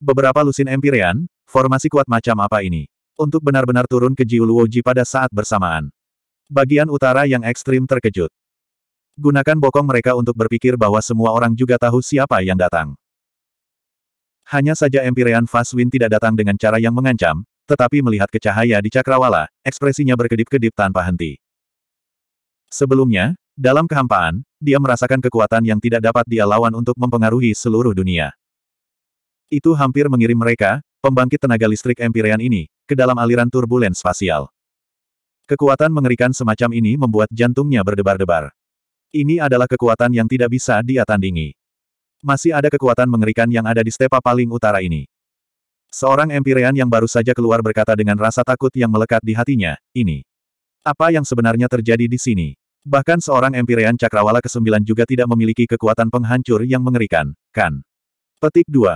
Beberapa lusin Empyrean, formasi kuat macam apa ini? Untuk benar-benar turun ke Jiu Luoji pada saat bersamaan. Bagian utara yang ekstrim terkejut. Gunakan bokong mereka untuk berpikir bahwa semua orang juga tahu siapa yang datang. Hanya saja Empyrean Faswin tidak datang dengan cara yang mengancam, tetapi melihat ke cahaya di cakrawala, ekspresinya berkedip-kedip tanpa henti. Sebelumnya, dalam kehampaan, dia merasakan kekuatan yang tidak dapat dia lawan untuk mempengaruhi seluruh dunia. Itu hampir mengirim mereka, pembangkit tenaga listrik Empyrean ini, ke dalam aliran turbulen spasial. Kekuatan mengerikan semacam ini membuat jantungnya berdebar-debar. Ini adalah kekuatan yang tidak bisa dia tandingi. Masih ada kekuatan mengerikan yang ada di stepa paling utara ini. Seorang Empirean yang baru saja keluar berkata dengan rasa takut yang melekat di hatinya, ini. Apa yang sebenarnya terjadi di sini? Bahkan seorang Empirean Cakrawala ke-9 juga tidak memiliki kekuatan penghancur yang mengerikan, kan? Petik 2.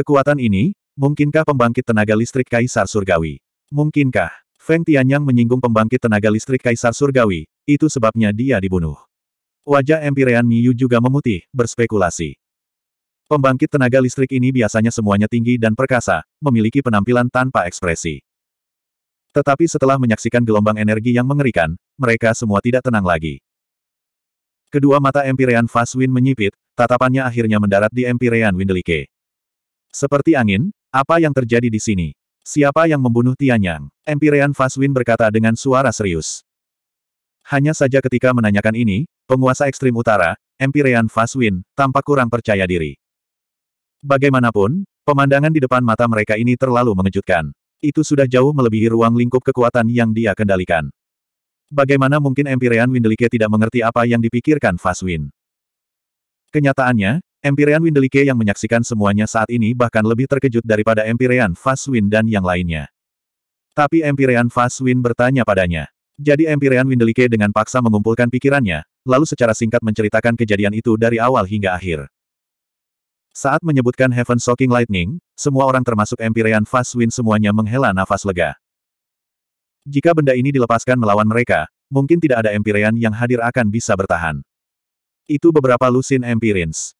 Kekuatan ini, mungkinkah pembangkit tenaga listrik Kaisar Surgawi? Mungkinkah? Feng Tianyang menyinggung pembangkit tenaga listrik Kaisar Surgawi, itu sebabnya dia dibunuh. Wajah Empirean Miyu juga memutih, berspekulasi. Pembangkit tenaga listrik ini biasanya semuanya tinggi dan perkasa, memiliki penampilan tanpa ekspresi. Tetapi setelah menyaksikan gelombang energi yang mengerikan, mereka semua tidak tenang lagi. Kedua mata Empyrean Faswin menyipit, tatapannya akhirnya mendarat di Empyrean Windelike. Seperti angin, apa yang terjadi di sini? Siapa yang membunuh Tianyang? Empyrean Faswin berkata dengan suara serius. Hanya saja ketika menanyakan ini, penguasa ekstrim utara, Empyrean Faswin, tampak kurang percaya diri. Bagaimanapun, pemandangan di depan mata mereka ini terlalu mengejutkan. Itu sudah jauh melebihi ruang lingkup kekuatan yang dia kendalikan. Bagaimana mungkin Empyrean Windelike tidak mengerti apa yang dipikirkan Faswin? Kenyataannya, Empyrean Windelike yang menyaksikan semuanya saat ini bahkan lebih terkejut daripada Empyrean Faswin dan yang lainnya. Tapi Empyrean Faswin bertanya padanya. Jadi Empyrean Windelike dengan paksa mengumpulkan pikirannya, lalu secara singkat menceritakan kejadian itu dari awal hingga akhir. Saat menyebutkan Heaven Shocking Lightning, semua orang termasuk Empyrean Fast Wind semuanya menghela nafas lega. Jika benda ini dilepaskan melawan mereka, mungkin tidak ada Empyrean yang hadir akan bisa bertahan. Itu beberapa lusin Empyreans.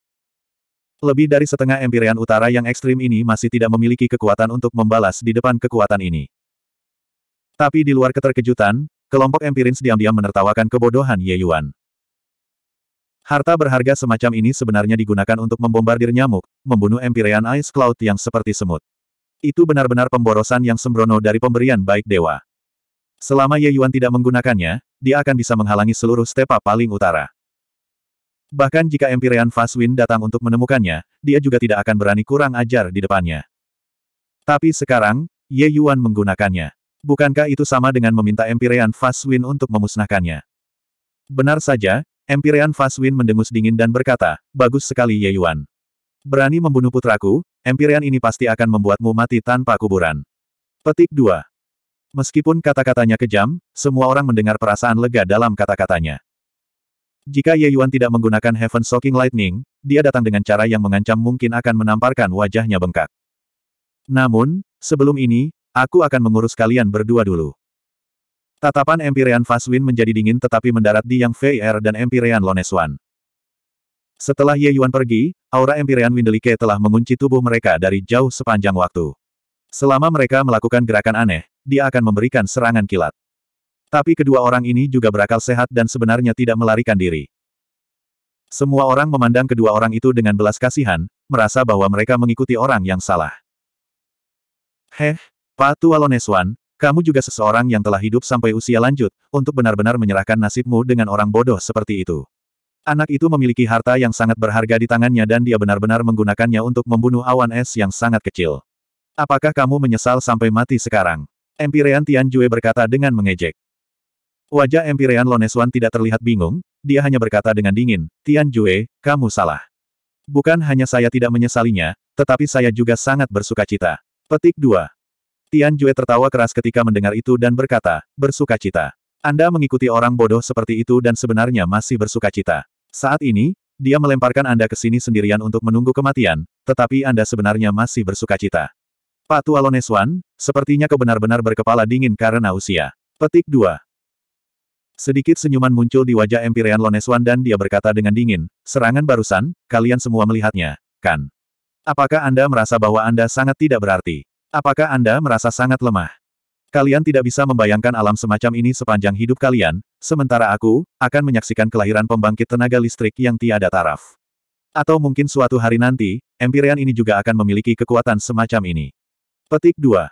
Lebih dari setengah Empyrean Utara yang ekstrim ini masih tidak memiliki kekuatan untuk membalas di depan kekuatan ini. Tapi di luar keterkejutan, kelompok Empirins diam-diam menertawakan kebodohan Ye Yuan. Harta berharga semacam ini sebenarnya digunakan untuk membombardir nyamuk, membunuh Empyrean Ice Cloud yang seperti semut. Itu benar-benar pemborosan yang sembrono dari pemberian baik dewa. Selama Ye Yuan tidak menggunakannya, dia akan bisa menghalangi seluruh stepa paling utara. Bahkan jika Empyrean Faswin datang untuk menemukannya, dia juga tidak akan berani kurang ajar di depannya. Tapi sekarang, Ye Yuan menggunakannya. Bukankah itu sama dengan meminta Empyrean Faswin untuk memusnahkannya? Benar saja, Empyrean Faswin mendengus dingin dan berkata, bagus sekali Ye Yuan. Berani membunuh putraku, Empyrean ini pasti akan membuatmu mati tanpa kuburan. Petik 2. Meskipun kata-katanya kejam, semua orang mendengar perasaan lega dalam kata-katanya. Jika Ye Yuan tidak menggunakan Heaven Soaking Lightning, dia datang dengan cara yang mengancam mungkin akan menamparkan wajahnya bengkak. Namun, sebelum ini, aku akan mengurus kalian berdua dulu. Tatapan Empyrean Faswin menjadi dingin tetapi mendarat di Yang Fei Er dan Empyrean Loneswan. Setelah Ye Yuan pergi, aura Empyrean Windelike telah mengunci tubuh mereka dari jauh sepanjang waktu. Selama mereka melakukan gerakan aneh, dia akan memberikan serangan kilat. Tapi kedua orang ini juga berakal sehat dan sebenarnya tidak melarikan diri. Semua orang memandang kedua orang itu dengan belas kasihan, merasa bahwa mereka mengikuti orang yang salah. Heh, Patu Aloneswan, kamu juga seseorang yang telah hidup sampai usia lanjut, untuk benar-benar menyerahkan nasibmu dengan orang bodoh seperti itu. Anak itu memiliki harta yang sangat berharga di tangannya dan dia benar-benar menggunakannya untuk membunuh awan es yang sangat kecil. Apakah kamu menyesal sampai mati sekarang? Empirean Jue berkata dengan mengejek. Wajah Empirean Loneswan tidak terlihat bingung, dia hanya berkata dengan dingin, Tian Jue, kamu salah. Bukan hanya saya tidak menyesalinya, tetapi saya juga sangat bersuka cita. Petik 2. Tian Jue tertawa keras ketika mendengar itu dan berkata, bersukacita. Anda mengikuti orang bodoh seperti itu dan sebenarnya masih bersukacita. Saat ini, dia melemparkan Anda ke sini sendirian untuk menunggu kematian, tetapi Anda sebenarnya masih bersukacita. Pak Tualoneswan, sepertinya kau benar-benar berkepala dingin karena usia. Petik 2. Sedikit senyuman muncul di wajah Empirean Loneswan dan dia berkata dengan dingin, serangan barusan, kalian semua melihatnya, kan? Apakah Anda merasa bahwa Anda sangat tidak berarti? Apakah Anda merasa sangat lemah? Kalian tidak bisa membayangkan alam semacam ini sepanjang hidup kalian, sementara aku, akan menyaksikan kelahiran pembangkit tenaga listrik yang tiada taraf. Atau mungkin suatu hari nanti, Empyrean ini juga akan memiliki kekuatan semacam ini. Petik 2.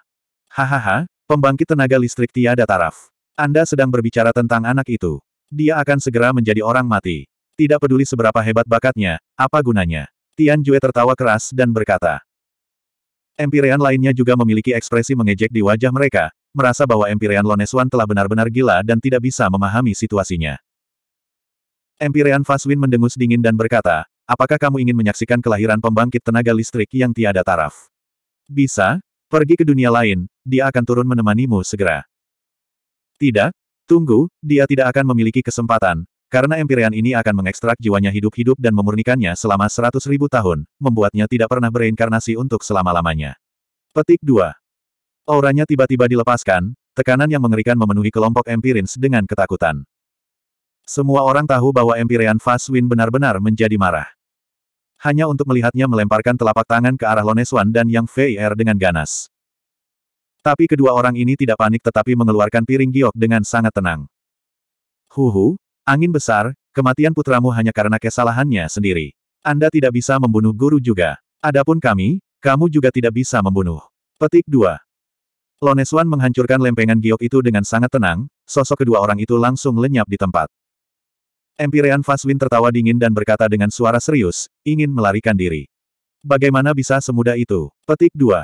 Hahaha, pembangkit tenaga listrik tiada taraf. Anda sedang berbicara tentang anak itu. Dia akan segera menjadi orang mati. Tidak peduli seberapa hebat bakatnya, apa gunanya. Tian Jue tertawa keras dan berkata, Empirean lainnya juga memiliki ekspresi mengejek di wajah mereka, merasa bahwa Empirean Loneswan telah benar-benar gila dan tidak bisa memahami situasinya. Empirean Faswin mendengus dingin dan berkata, apakah kamu ingin menyaksikan kelahiran pembangkit tenaga listrik yang tiada taraf? Bisa, pergi ke dunia lain, dia akan turun menemanimu segera. Tidak, tunggu, dia tidak akan memiliki kesempatan, karena Empyrean ini akan mengekstrak jiwanya hidup-hidup dan memurnikannya selama seratus ribu tahun, membuatnya tidak pernah bereinkarnasi untuk selama-lamanya. Petik 2. Auranya tiba-tiba dilepaskan, tekanan yang mengerikan memenuhi kelompok Empirins dengan ketakutan. Semua orang tahu bahwa Empyrean Faswin benar-benar menjadi marah. Hanya untuk melihatnya melemparkan telapak tangan ke arah Loneswan dan Yang Feier dengan ganas. Tapi kedua orang ini tidak panik tetapi mengeluarkan piring giok dengan sangat tenang. Huhu, Angin besar, kematian putramu hanya karena kesalahannya sendiri. Anda tidak bisa membunuh guru juga. Adapun kami, kamu juga tidak bisa membunuh. Petik 2. Loneswan menghancurkan lempengan giok itu dengan sangat tenang, sosok kedua orang itu langsung lenyap di tempat. Empirean Faswin tertawa dingin dan berkata dengan suara serius, ingin melarikan diri. Bagaimana bisa semudah itu? Petik 2.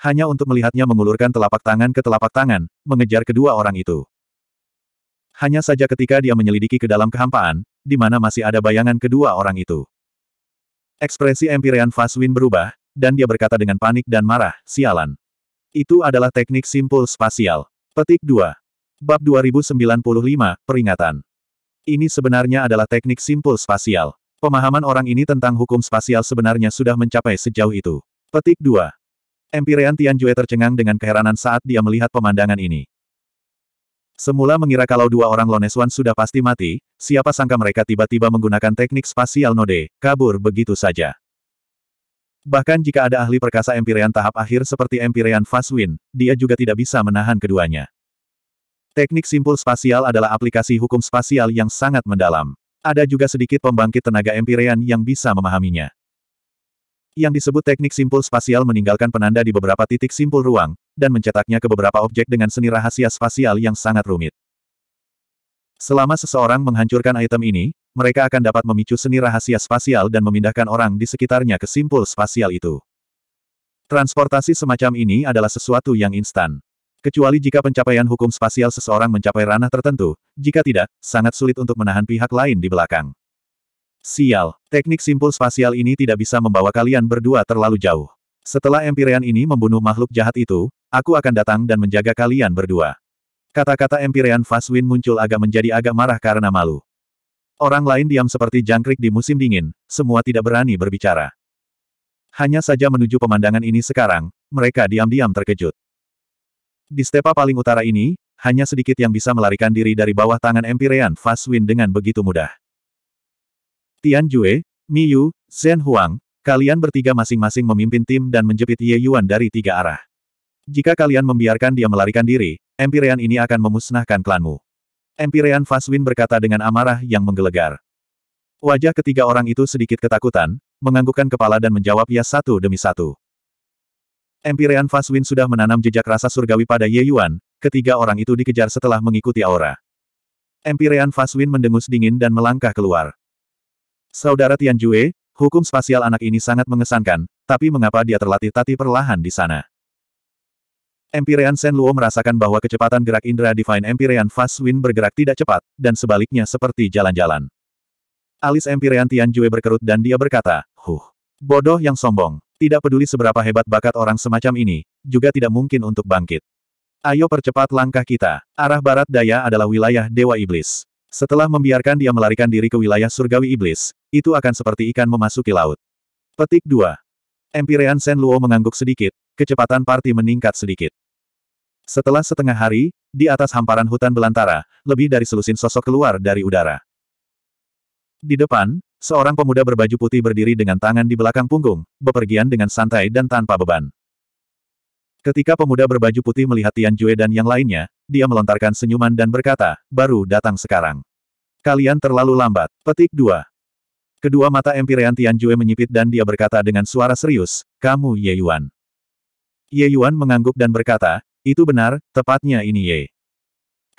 Hanya untuk melihatnya mengulurkan telapak tangan ke telapak tangan, mengejar kedua orang itu. Hanya saja ketika dia menyelidiki ke dalam kehampaan, di mana masih ada bayangan kedua orang itu. Ekspresi Empyrean Faswin berubah, dan dia berkata dengan panik dan marah, sialan. Itu adalah teknik simpul spasial. Petik 2. Bab 2095, Peringatan. Ini sebenarnya adalah teknik simpul spasial. Pemahaman orang ini tentang hukum spasial sebenarnya sudah mencapai sejauh itu. Petik 2. Empyrean Tianjue tercengang dengan keheranan saat dia melihat pemandangan ini. Semula mengira kalau dua orang Loneswan sudah pasti mati, siapa sangka mereka tiba-tiba menggunakan teknik spasial node, kabur begitu saja. Bahkan jika ada ahli perkasa Empyrean tahap akhir seperti Empyrean Faswin, dia juga tidak bisa menahan keduanya. Teknik simpul spasial adalah aplikasi hukum spasial yang sangat mendalam. Ada juga sedikit pembangkit tenaga Empyrean yang bisa memahaminya. Yang disebut teknik simpul spasial meninggalkan penanda di beberapa titik simpul ruang, dan mencetaknya ke beberapa objek dengan seni rahasia spasial yang sangat rumit. Selama seseorang menghancurkan item ini, mereka akan dapat memicu seni rahasia spasial dan memindahkan orang di sekitarnya ke simpul spasial itu. Transportasi semacam ini adalah sesuatu yang instan. Kecuali jika pencapaian hukum spasial seseorang mencapai ranah tertentu, jika tidak, sangat sulit untuk menahan pihak lain di belakang. Sial, teknik simpul spasial ini tidak bisa membawa kalian berdua terlalu jauh. Setelah empirian ini membunuh makhluk jahat itu, Aku akan datang dan menjaga kalian berdua. Kata-kata Empyrean Faswin muncul agak menjadi agak marah karena malu. Orang lain diam seperti jangkrik di musim dingin, semua tidak berani berbicara. Hanya saja menuju pemandangan ini sekarang, mereka diam-diam terkejut. Di stepa paling utara ini, hanya sedikit yang bisa melarikan diri dari bawah tangan Empyrean Faswin dengan begitu mudah. Tian Jue, Miyu, Zhen Huang, kalian bertiga masing-masing memimpin tim dan menjepit Ye Yuan dari tiga arah. Jika kalian membiarkan dia melarikan diri, Empirean ini akan memusnahkan klanmu. Empirean Faswin berkata dengan amarah yang menggelegar. Wajah ketiga orang itu sedikit ketakutan, menganggukkan kepala dan menjawab ya satu demi satu. Empirean Faswin sudah menanam jejak rasa surgawi pada Ye Yuan, ketiga orang itu dikejar setelah mengikuti aura. Empirean Faswin mendengus dingin dan melangkah keluar. Saudara Tian Jue, hukum spasial anak ini sangat mengesankan, tapi mengapa dia terlatih-tatih perlahan di sana? Empyrean Luo merasakan bahwa kecepatan gerak Indra Divine Empyrean Fast Wind bergerak tidak cepat, dan sebaliknya seperti jalan-jalan. Alis Empyrean Jue berkerut dan dia berkata, Huh, bodoh yang sombong. Tidak peduli seberapa hebat bakat orang semacam ini, juga tidak mungkin untuk bangkit. Ayo percepat langkah kita. Arah barat daya adalah wilayah Dewa Iblis. Setelah membiarkan dia melarikan diri ke wilayah surgawi iblis, itu akan seperti ikan memasuki laut. Petik 2. Empirean Luo mengangguk sedikit, kecepatan parti meningkat sedikit. Setelah setengah hari, di atas hamparan hutan belantara, lebih dari selusin sosok keluar dari udara. Di depan, seorang pemuda berbaju putih berdiri dengan tangan di belakang punggung, bepergian dengan santai dan tanpa beban. Ketika pemuda berbaju putih melihat Tian Jue dan yang lainnya, dia melontarkan senyuman dan berkata, baru datang sekarang. Kalian terlalu lambat. Petik 2. Kedua mata Empyrean Tian Jue menyipit dan dia berkata dengan suara serius, kamu Ye Yuan. Ye Yuan mengangguk dan berkata, itu benar, tepatnya ini Ye.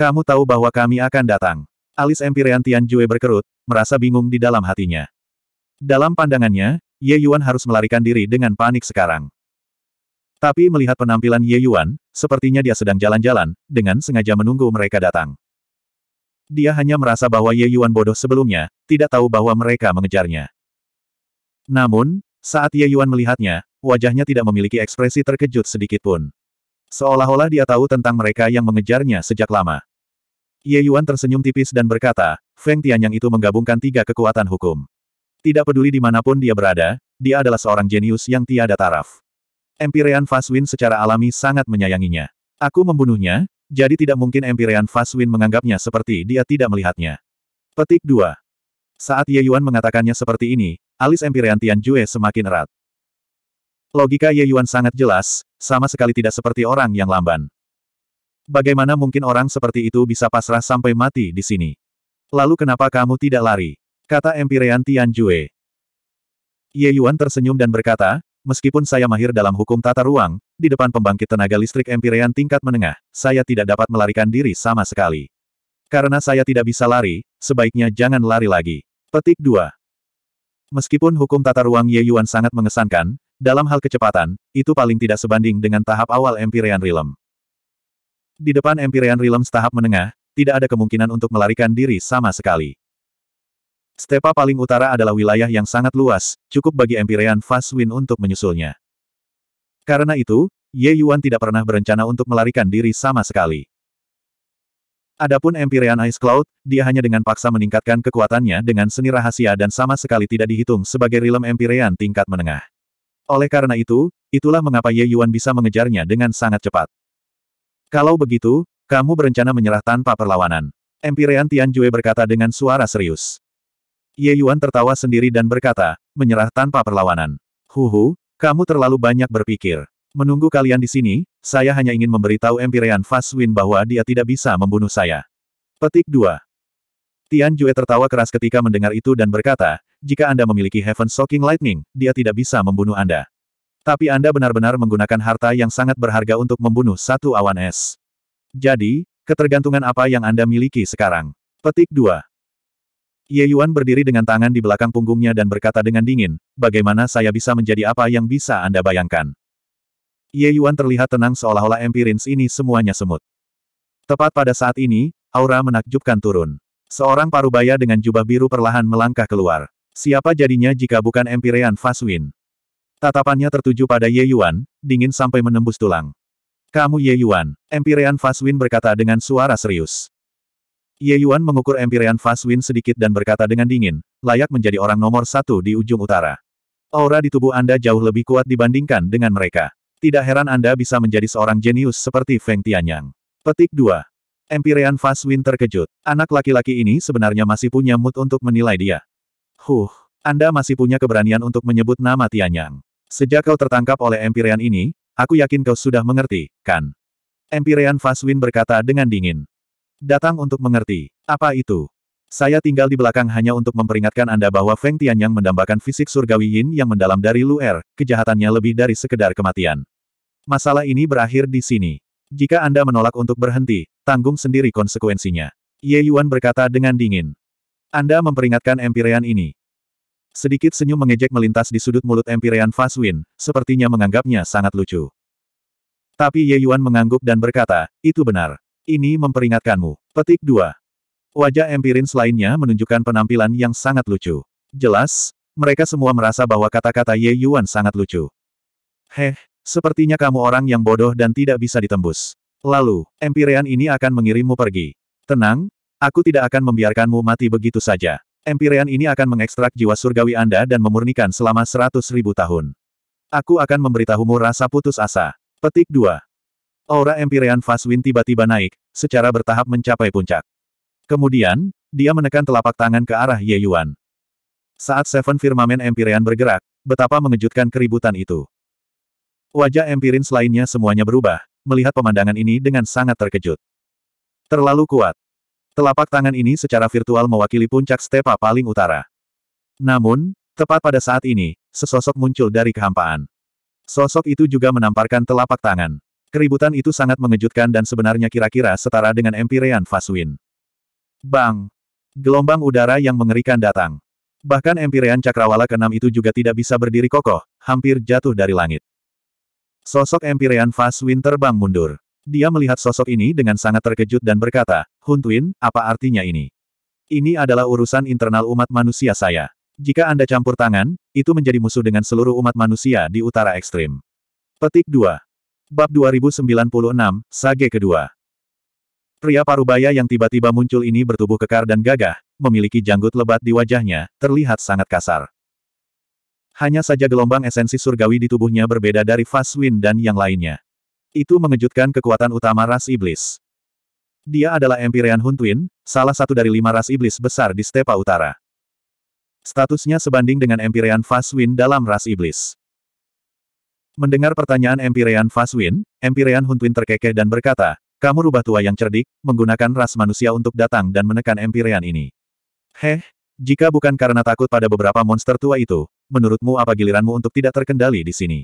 Kamu tahu bahwa kami akan datang. Alis Empyrean Jue berkerut, merasa bingung di dalam hatinya. Dalam pandangannya, Ye Yuan harus melarikan diri dengan panik sekarang. Tapi melihat penampilan Ye Yuan, sepertinya dia sedang jalan-jalan, dengan sengaja menunggu mereka datang. Dia hanya merasa bahwa Ye Yuan bodoh sebelumnya, tidak tahu bahwa mereka mengejarnya. Namun, saat Ye Yuan melihatnya, wajahnya tidak memiliki ekspresi terkejut sedikitpun. Seolah-olah dia tahu tentang mereka yang mengejarnya sejak lama. Ye Yuan tersenyum tipis dan berkata, Feng Tianyang itu menggabungkan tiga kekuatan hukum. Tidak peduli dimanapun dia berada, dia adalah seorang jenius yang tiada taraf. Empirean Faswin secara alami sangat menyayanginya. Aku membunuhnya, jadi tidak mungkin Empirean Faswin menganggapnya seperti dia tidak melihatnya. Petik 2. Saat Ye Yuan mengatakannya seperti ini, alis Empirean Tian Jue semakin erat. Logika Ye Yuan sangat jelas, sama sekali tidak seperti orang yang lamban. Bagaimana mungkin orang seperti itu bisa pasrah sampai mati di sini? Lalu kenapa kamu tidak lari? Kata Empirean Jue. Ye Yuan tersenyum dan berkata, meskipun saya mahir dalam hukum tata ruang, di depan pembangkit tenaga listrik Empirean tingkat menengah, saya tidak dapat melarikan diri sama sekali. Karena saya tidak bisa lari, sebaiknya jangan lari lagi. Petik 2. Meskipun hukum tata ruang Ye Yuan sangat mengesankan, dalam hal kecepatan, itu paling tidak sebanding dengan tahap awal Empyrean Realm. Di depan Empyrean Realm tahap menengah, tidak ada kemungkinan untuk melarikan diri sama sekali. Stepa paling utara adalah wilayah yang sangat luas, cukup bagi Empyrean Fast Wind untuk menyusulnya. Karena itu, Ye Yuan tidak pernah berencana untuk melarikan diri sama sekali. Adapun Empyrean Ice Cloud, dia hanya dengan paksa meningkatkan kekuatannya dengan seni rahasia dan sama sekali tidak dihitung sebagai realm Empyrean tingkat menengah. Oleh karena itu, itulah mengapa Ye Yuan bisa mengejarnya dengan sangat cepat. Kalau begitu, kamu berencana menyerah tanpa perlawanan. Empirean Tian Jue berkata dengan suara serius. Ye Yuan tertawa sendiri dan berkata, menyerah tanpa perlawanan. Huhu, kamu terlalu banyak berpikir. Menunggu kalian di sini, saya hanya ingin memberitahu Empirean Fast Win bahwa dia tidak bisa membunuh saya. Petik 2. Tian Jue tertawa keras ketika mendengar itu dan berkata, jika Anda memiliki Heaven Shocking Lightning, dia tidak bisa membunuh Anda. Tapi Anda benar-benar menggunakan harta yang sangat berharga untuk membunuh satu awan es. Jadi, ketergantungan apa yang Anda miliki sekarang? Petik 2. Ye Yuan berdiri dengan tangan di belakang punggungnya dan berkata dengan dingin, bagaimana saya bisa menjadi apa yang bisa Anda bayangkan? Ye Yuan terlihat tenang seolah-olah empirins ini semuanya semut. Tepat pada saat ini, aura menakjubkan turun. Seorang parubaya dengan jubah biru perlahan melangkah keluar. Siapa jadinya jika bukan Empyrean Faswin? Tatapannya tertuju pada Ye Yuan, dingin sampai menembus tulang. Kamu Ye Yuan, Empyrean Faswin berkata dengan suara serius. Ye Yuan mengukur Empyrean Faswin sedikit dan berkata dengan dingin, layak menjadi orang nomor satu di ujung utara. Aura di tubuh Anda jauh lebih kuat dibandingkan dengan mereka. Tidak heran Anda bisa menjadi seorang jenius seperti Feng Tianyang. Petik 2. Empyrean Faswin terkejut. Anak laki-laki ini sebenarnya masih punya mood untuk menilai dia. Huh, Anda masih punya keberanian untuk menyebut nama Tianyang. Sejak kau tertangkap oleh Empyrean ini, aku yakin kau sudah mengerti, kan? Empyrean Faswin berkata dengan dingin. Datang untuk mengerti. Apa itu? Saya tinggal di belakang hanya untuk memperingatkan Anda bahwa Feng Tianyang mendambakan fisik surgawi Yin yang mendalam dari Luer, kejahatannya lebih dari sekedar kematian. Masalah ini berakhir di sini. Jika Anda menolak untuk berhenti, tanggung sendiri konsekuensinya. Ye Yuan berkata dengan dingin. Anda memperingatkan Empyrean ini. Sedikit senyum mengejek melintas di sudut mulut Empyrean Faswin, sepertinya menganggapnya sangat lucu. Tapi Ye Yuan mengangguk dan berkata, itu benar. Ini memperingatkanmu. Petik 2. Wajah Empirin selainnya menunjukkan penampilan yang sangat lucu. Jelas, mereka semua merasa bahwa kata-kata Ye Yuan sangat lucu. Heh, sepertinya kamu orang yang bodoh dan tidak bisa ditembus. Lalu, Empyrean ini akan mengirimmu pergi. Tenang, Aku tidak akan membiarkanmu mati begitu saja. Empirean ini akan mengekstrak jiwa surgawi Anda dan memurnikan selama seratus ribu tahun. Aku akan memberitahumu rasa putus asa. Petik 2. Aura Empirean Faswin tiba-tiba naik, secara bertahap mencapai puncak. Kemudian, dia menekan telapak tangan ke arah Ye Yuan. Saat Seven Firmamen Empirean bergerak, betapa mengejutkan keributan itu. Wajah Empirin selainnya semuanya berubah, melihat pemandangan ini dengan sangat terkejut. Terlalu kuat. Telapak tangan ini secara virtual mewakili puncak stepa paling utara. Namun, tepat pada saat ini, sesosok muncul dari kehampaan. Sosok itu juga menamparkan telapak tangan. Keributan itu sangat mengejutkan dan sebenarnya kira-kira setara dengan Empyrean Faswin. Bang! Gelombang udara yang mengerikan datang. Bahkan Empyrean Cakrawala keenam itu juga tidak bisa berdiri kokoh, hampir jatuh dari langit. Sosok Empyrean Faswin terbang mundur. Dia melihat sosok ini dengan sangat terkejut dan berkata, Hun Twin, apa artinya ini? Ini adalah urusan internal umat manusia saya. Jika Anda campur tangan, itu menjadi musuh dengan seluruh umat manusia di utara ekstrim. Petik 2. Bab 2096, Sage kedua. Pria parubaya yang tiba-tiba muncul ini bertubuh kekar dan gagah, memiliki janggut lebat di wajahnya, terlihat sangat kasar. Hanya saja gelombang esensi surgawi di tubuhnya berbeda dari Faswin dan yang lainnya. Itu mengejutkan kekuatan utama ras iblis. Dia adalah Empyrean Huntwin, salah satu dari lima ras iblis besar di stepa utara. Statusnya sebanding dengan Empyrean Faswin dalam ras iblis. Mendengar pertanyaan Empyrean Faswin, Empyrean Huntwin terkekeh dan berkata, kamu rubah tua yang cerdik, menggunakan ras manusia untuk datang dan menekan Empyrean ini. Heh, jika bukan karena takut pada beberapa monster tua itu, menurutmu apa giliranmu untuk tidak terkendali di sini?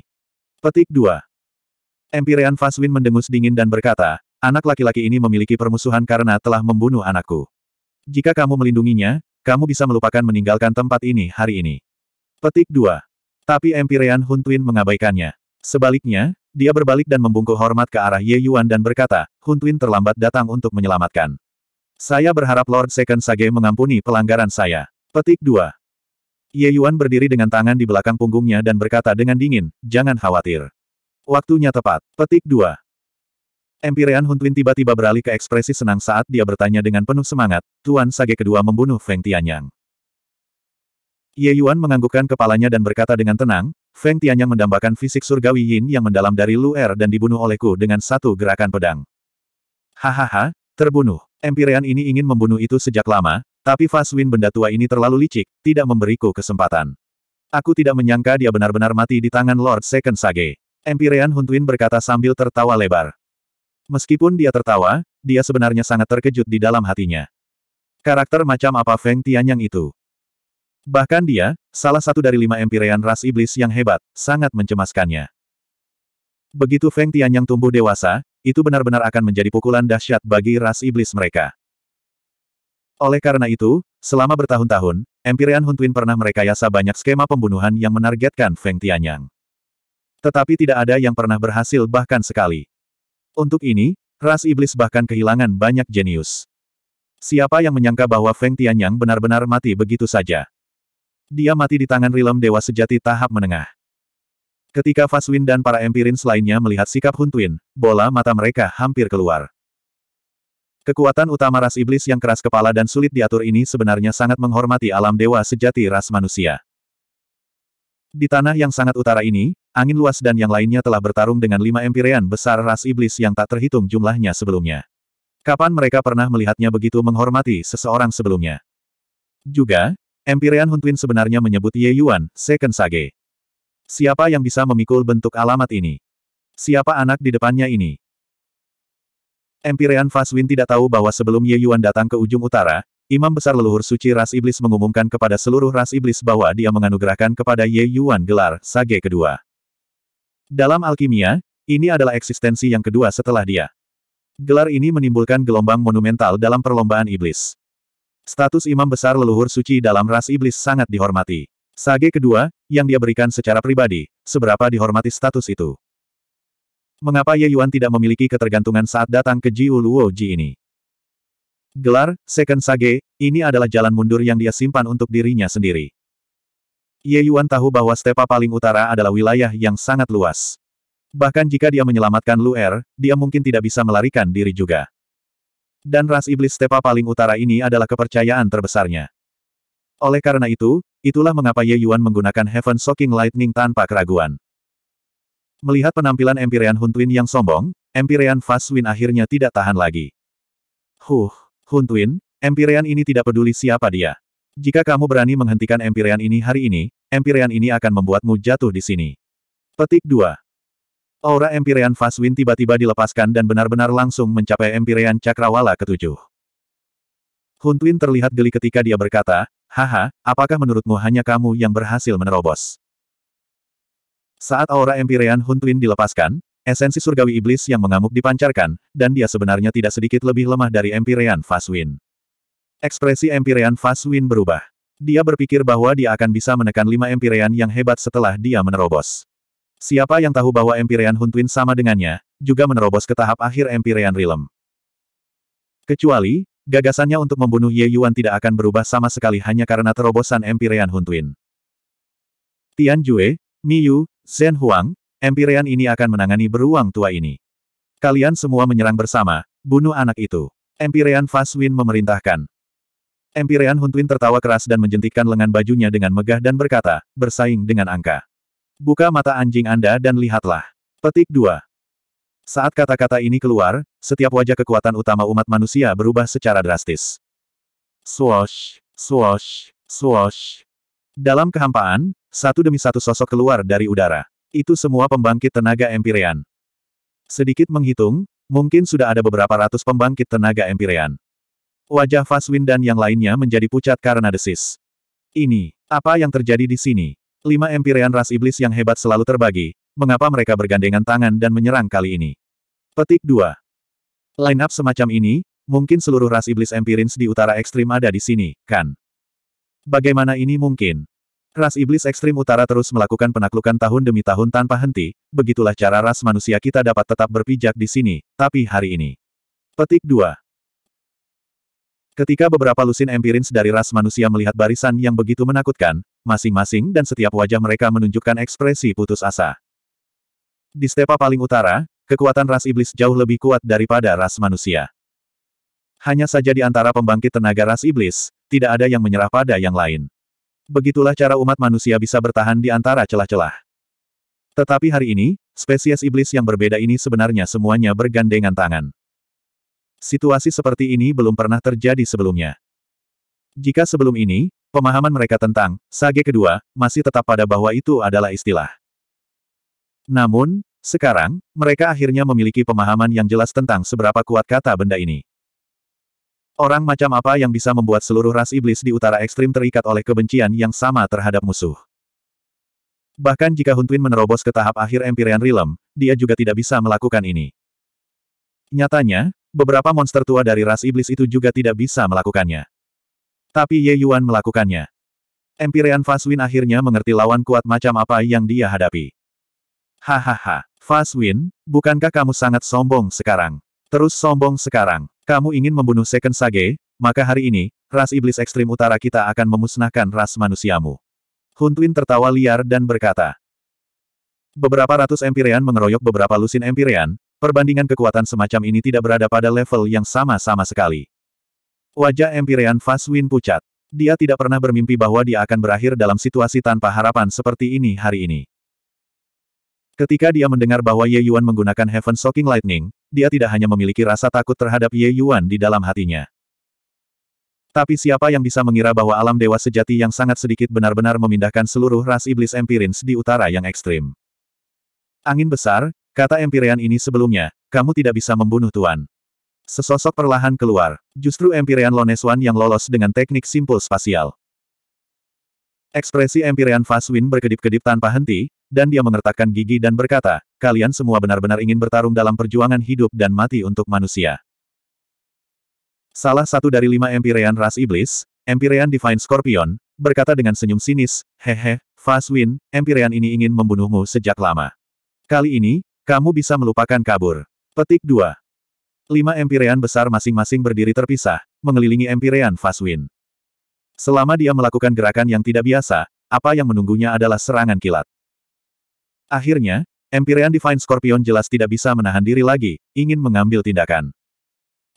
Petik 2. Empirean Faswin mendengus dingin dan berkata, anak laki-laki ini memiliki permusuhan karena telah membunuh anakku. Jika kamu melindunginya, kamu bisa melupakan meninggalkan tempat ini hari ini. Petik 2. Tapi Empirean Hun mengabaikannya. Sebaliknya, dia berbalik dan membungkuk hormat ke arah Ye Yuan dan berkata, Hun terlambat datang untuk menyelamatkan. Saya berharap Lord Second Sage mengampuni pelanggaran saya. Petik 2. Ye Yuan berdiri dengan tangan di belakang punggungnya dan berkata dengan dingin, jangan khawatir. Waktunya tepat. Petik 2. Empirean Huntlin tiba-tiba beralih ke ekspresi senang saat dia bertanya dengan penuh semangat, Tuan Sage kedua membunuh Feng Tianyang. Ye Yuan menganggukkan kepalanya dan berkata dengan tenang, Feng Tianyang mendambakan fisik surgawi Yin yang mendalam dari Lu Er dan dibunuh olehku dengan satu gerakan pedang. Hahaha, terbunuh. Empirean ini ingin membunuh itu sejak lama, tapi Faswin benda tua ini terlalu licik, tidak memberiku kesempatan. Aku tidak menyangka dia benar-benar mati di tangan Lord Second Sage. Empirean Huntwin berkata sambil tertawa lebar. Meskipun dia tertawa, dia sebenarnya sangat terkejut di dalam hatinya. Karakter macam apa Feng Tianyang itu? Bahkan dia, salah satu dari lima empirean ras iblis yang hebat, sangat mencemaskannya. Begitu Feng Tianyang tumbuh dewasa, itu benar-benar akan menjadi pukulan dahsyat bagi ras iblis mereka. Oleh karena itu, selama bertahun-tahun, Empirean Huntwin pernah merekayasa banyak skema pembunuhan yang menargetkan Feng Tianyang. Tetapi tidak ada yang pernah berhasil bahkan sekali. Untuk ini, ras iblis bahkan kehilangan banyak jenius. Siapa yang menyangka bahwa Feng Tianyang benar-benar mati begitu saja? Dia mati di tangan rilem dewa sejati tahap menengah. Ketika Faswin dan para Empirin lainnya melihat sikap Huntwin, bola mata mereka hampir keluar. Kekuatan utama ras iblis yang keras kepala dan sulit diatur ini sebenarnya sangat menghormati alam dewa sejati ras manusia. Di tanah yang sangat utara ini, Angin luas dan yang lainnya telah bertarung dengan lima empirean besar ras iblis yang tak terhitung jumlahnya sebelumnya. Kapan mereka pernah melihatnya begitu menghormati seseorang sebelumnya? Juga, Empirean Huntwin sebenarnya menyebut Ye Yuan, Second Sage. Siapa yang bisa memikul bentuk alamat ini? Siapa anak di depannya ini? Empirean Faswin tidak tahu bahwa sebelum Ye Yuan datang ke ujung utara, Imam Besar Leluhur Suci Ras Iblis mengumumkan kepada seluruh ras iblis bahwa dia menganugerahkan kepada Ye Yuan gelar Sage kedua. Dalam alkimia, ini adalah eksistensi yang kedua setelah dia. Gelar ini menimbulkan gelombang monumental dalam perlombaan iblis. Status imam besar leluhur suci dalam ras iblis sangat dihormati. Sage kedua, yang dia berikan secara pribadi, seberapa dihormati status itu. Mengapa Ye Yuan tidak memiliki ketergantungan saat datang ke Jiu Luo Ji ini? Gelar, Second Sage, ini adalah jalan mundur yang dia simpan untuk dirinya sendiri. Ye Yuan tahu bahwa stepa paling utara adalah wilayah yang sangat luas. Bahkan jika dia menyelamatkan Lu Er, dia mungkin tidak bisa melarikan diri juga. Dan ras iblis stepa paling utara ini adalah kepercayaan terbesarnya. Oleh karena itu, itulah mengapa Ye Yuan menggunakan Heaven Shocking Lightning tanpa keraguan. Melihat penampilan Empyrean Huntwin yang sombong, Empyrean Faswin akhirnya tidak tahan lagi. Huh, Huntwin, Empyrean ini tidak peduli siapa dia. Jika kamu berani menghentikan Empyrean ini hari ini, Empyrean ini akan membuatmu jatuh di sini. Petik 2. Aura Empyrean Faswin tiba-tiba dilepaskan dan benar-benar langsung mencapai Empyrean Cakrawala ketujuh. Huntwin terlihat geli ketika dia berkata, Haha, apakah menurutmu hanya kamu yang berhasil menerobos? Saat aura Empyrean Huntwin dilepaskan, esensi surgawi iblis yang mengamuk dipancarkan, dan dia sebenarnya tidak sedikit lebih lemah dari Empyrean Faswin. Ekspresi Empyrean Faswin berubah. Dia berpikir bahwa dia akan bisa menekan lima Empyrean yang hebat setelah dia menerobos. Siapa yang tahu bahwa Empyrean Huntwin sama dengannya, juga menerobos ke tahap akhir Empyrean Realm. Kecuali, gagasannya untuk membunuh Ye Yuan tidak akan berubah sama sekali hanya karena terobosan Empyrean Huntwin. Tian Jue, Yu, Zhen Huang, Empyrean ini akan menangani beruang tua ini. Kalian semua menyerang bersama, bunuh anak itu. Empyrean Faswin memerintahkan. Empyrean Huntwin tertawa keras dan menjentikkan lengan bajunya dengan megah dan berkata, bersaing dengan angka. Buka mata anjing Anda dan lihatlah. Petik 2. Saat kata-kata ini keluar, setiap wajah kekuatan utama umat manusia berubah secara drastis. Swosh, swosh, swosh. Dalam kehampaan, satu demi satu sosok keluar dari udara. Itu semua pembangkit tenaga Empyrean. Sedikit menghitung, mungkin sudah ada beberapa ratus pembangkit tenaga Empyrean. Wajah Faswin dan yang lainnya menjadi pucat karena desis. Ini, apa yang terjadi di sini? Lima empirean ras iblis yang hebat selalu terbagi, mengapa mereka bergandengan tangan dan menyerang kali ini? Petik 2. Line up semacam ini, mungkin seluruh ras iblis empirins di utara ekstrim ada di sini, kan? Bagaimana ini mungkin? Ras iblis ekstrim utara terus melakukan penaklukan tahun demi tahun tanpa henti, begitulah cara ras manusia kita dapat tetap berpijak di sini, tapi hari ini. Petik 2. Ketika beberapa lusin empirins dari ras manusia melihat barisan yang begitu menakutkan, masing-masing dan setiap wajah mereka menunjukkan ekspresi putus asa. Di stepa paling utara, kekuatan ras iblis jauh lebih kuat daripada ras manusia. Hanya saja di antara pembangkit tenaga ras iblis, tidak ada yang menyerah pada yang lain. Begitulah cara umat manusia bisa bertahan di antara celah-celah. Tetapi hari ini, spesies iblis yang berbeda ini sebenarnya semuanya bergandengan tangan. Situasi seperti ini belum pernah terjadi sebelumnya. Jika sebelum ini, pemahaman mereka tentang Sage kedua masih tetap pada bahwa itu adalah istilah. Namun, sekarang, mereka akhirnya memiliki pemahaman yang jelas tentang seberapa kuat kata benda ini. Orang macam apa yang bisa membuat seluruh ras iblis di utara ekstrim terikat oleh kebencian yang sama terhadap musuh. Bahkan jika Huntwin menerobos ke tahap akhir Empyrean Realm, dia juga tidak bisa melakukan ini. Nyatanya, Beberapa monster tua dari ras iblis itu juga tidak bisa melakukannya. Tapi Ye Yuan melakukannya. Empyrean Faswin akhirnya mengerti lawan kuat macam apa yang dia hadapi. Hahaha, Faswin, bukankah kamu sangat sombong sekarang? Terus sombong sekarang. Kamu ingin membunuh Second Sage, maka hari ini, ras iblis ekstrim utara kita akan memusnahkan ras manusiamu. Huntuin tertawa liar dan berkata. Beberapa ratus Empyrean mengeroyok beberapa lusin Empyrean, Perbandingan kekuatan semacam ini tidak berada pada level yang sama-sama sekali. Wajah Empyrean Faswin pucat. Dia tidak pernah bermimpi bahwa dia akan berakhir dalam situasi tanpa harapan seperti ini hari ini. Ketika dia mendengar bahwa Ye Yuan menggunakan Heaven Shocking Lightning, dia tidak hanya memiliki rasa takut terhadap Ye Yuan di dalam hatinya. Tapi siapa yang bisa mengira bahwa alam dewa sejati yang sangat sedikit benar-benar memindahkan seluruh ras iblis Empirins di utara yang ekstrim. Angin besar, Kata Empyrean ini sebelumnya, kamu tidak bisa membunuh Tuan. Sesosok perlahan keluar, justru Empyrean Loneswan yang lolos dengan teknik simpul spasial. Ekspresi Empyrean Faswin berkedip-kedip tanpa henti, dan dia mengertakkan gigi dan berkata, kalian semua benar-benar ingin bertarung dalam perjuangan hidup dan mati untuk manusia. Salah satu dari lima Empyrean ras iblis, Empyrean Divine Scorpion, berkata dengan senyum sinis, hehe, Faswin, Empyrean ini ingin membunuhmu sejak lama. Kali ini, kamu bisa melupakan kabur. Petik 2. Lima empirean besar masing-masing berdiri terpisah, mengelilingi empirean Faswin. Selama dia melakukan gerakan yang tidak biasa, apa yang menunggunya adalah serangan kilat. Akhirnya, empirean Divine Scorpion jelas tidak bisa menahan diri lagi, ingin mengambil tindakan.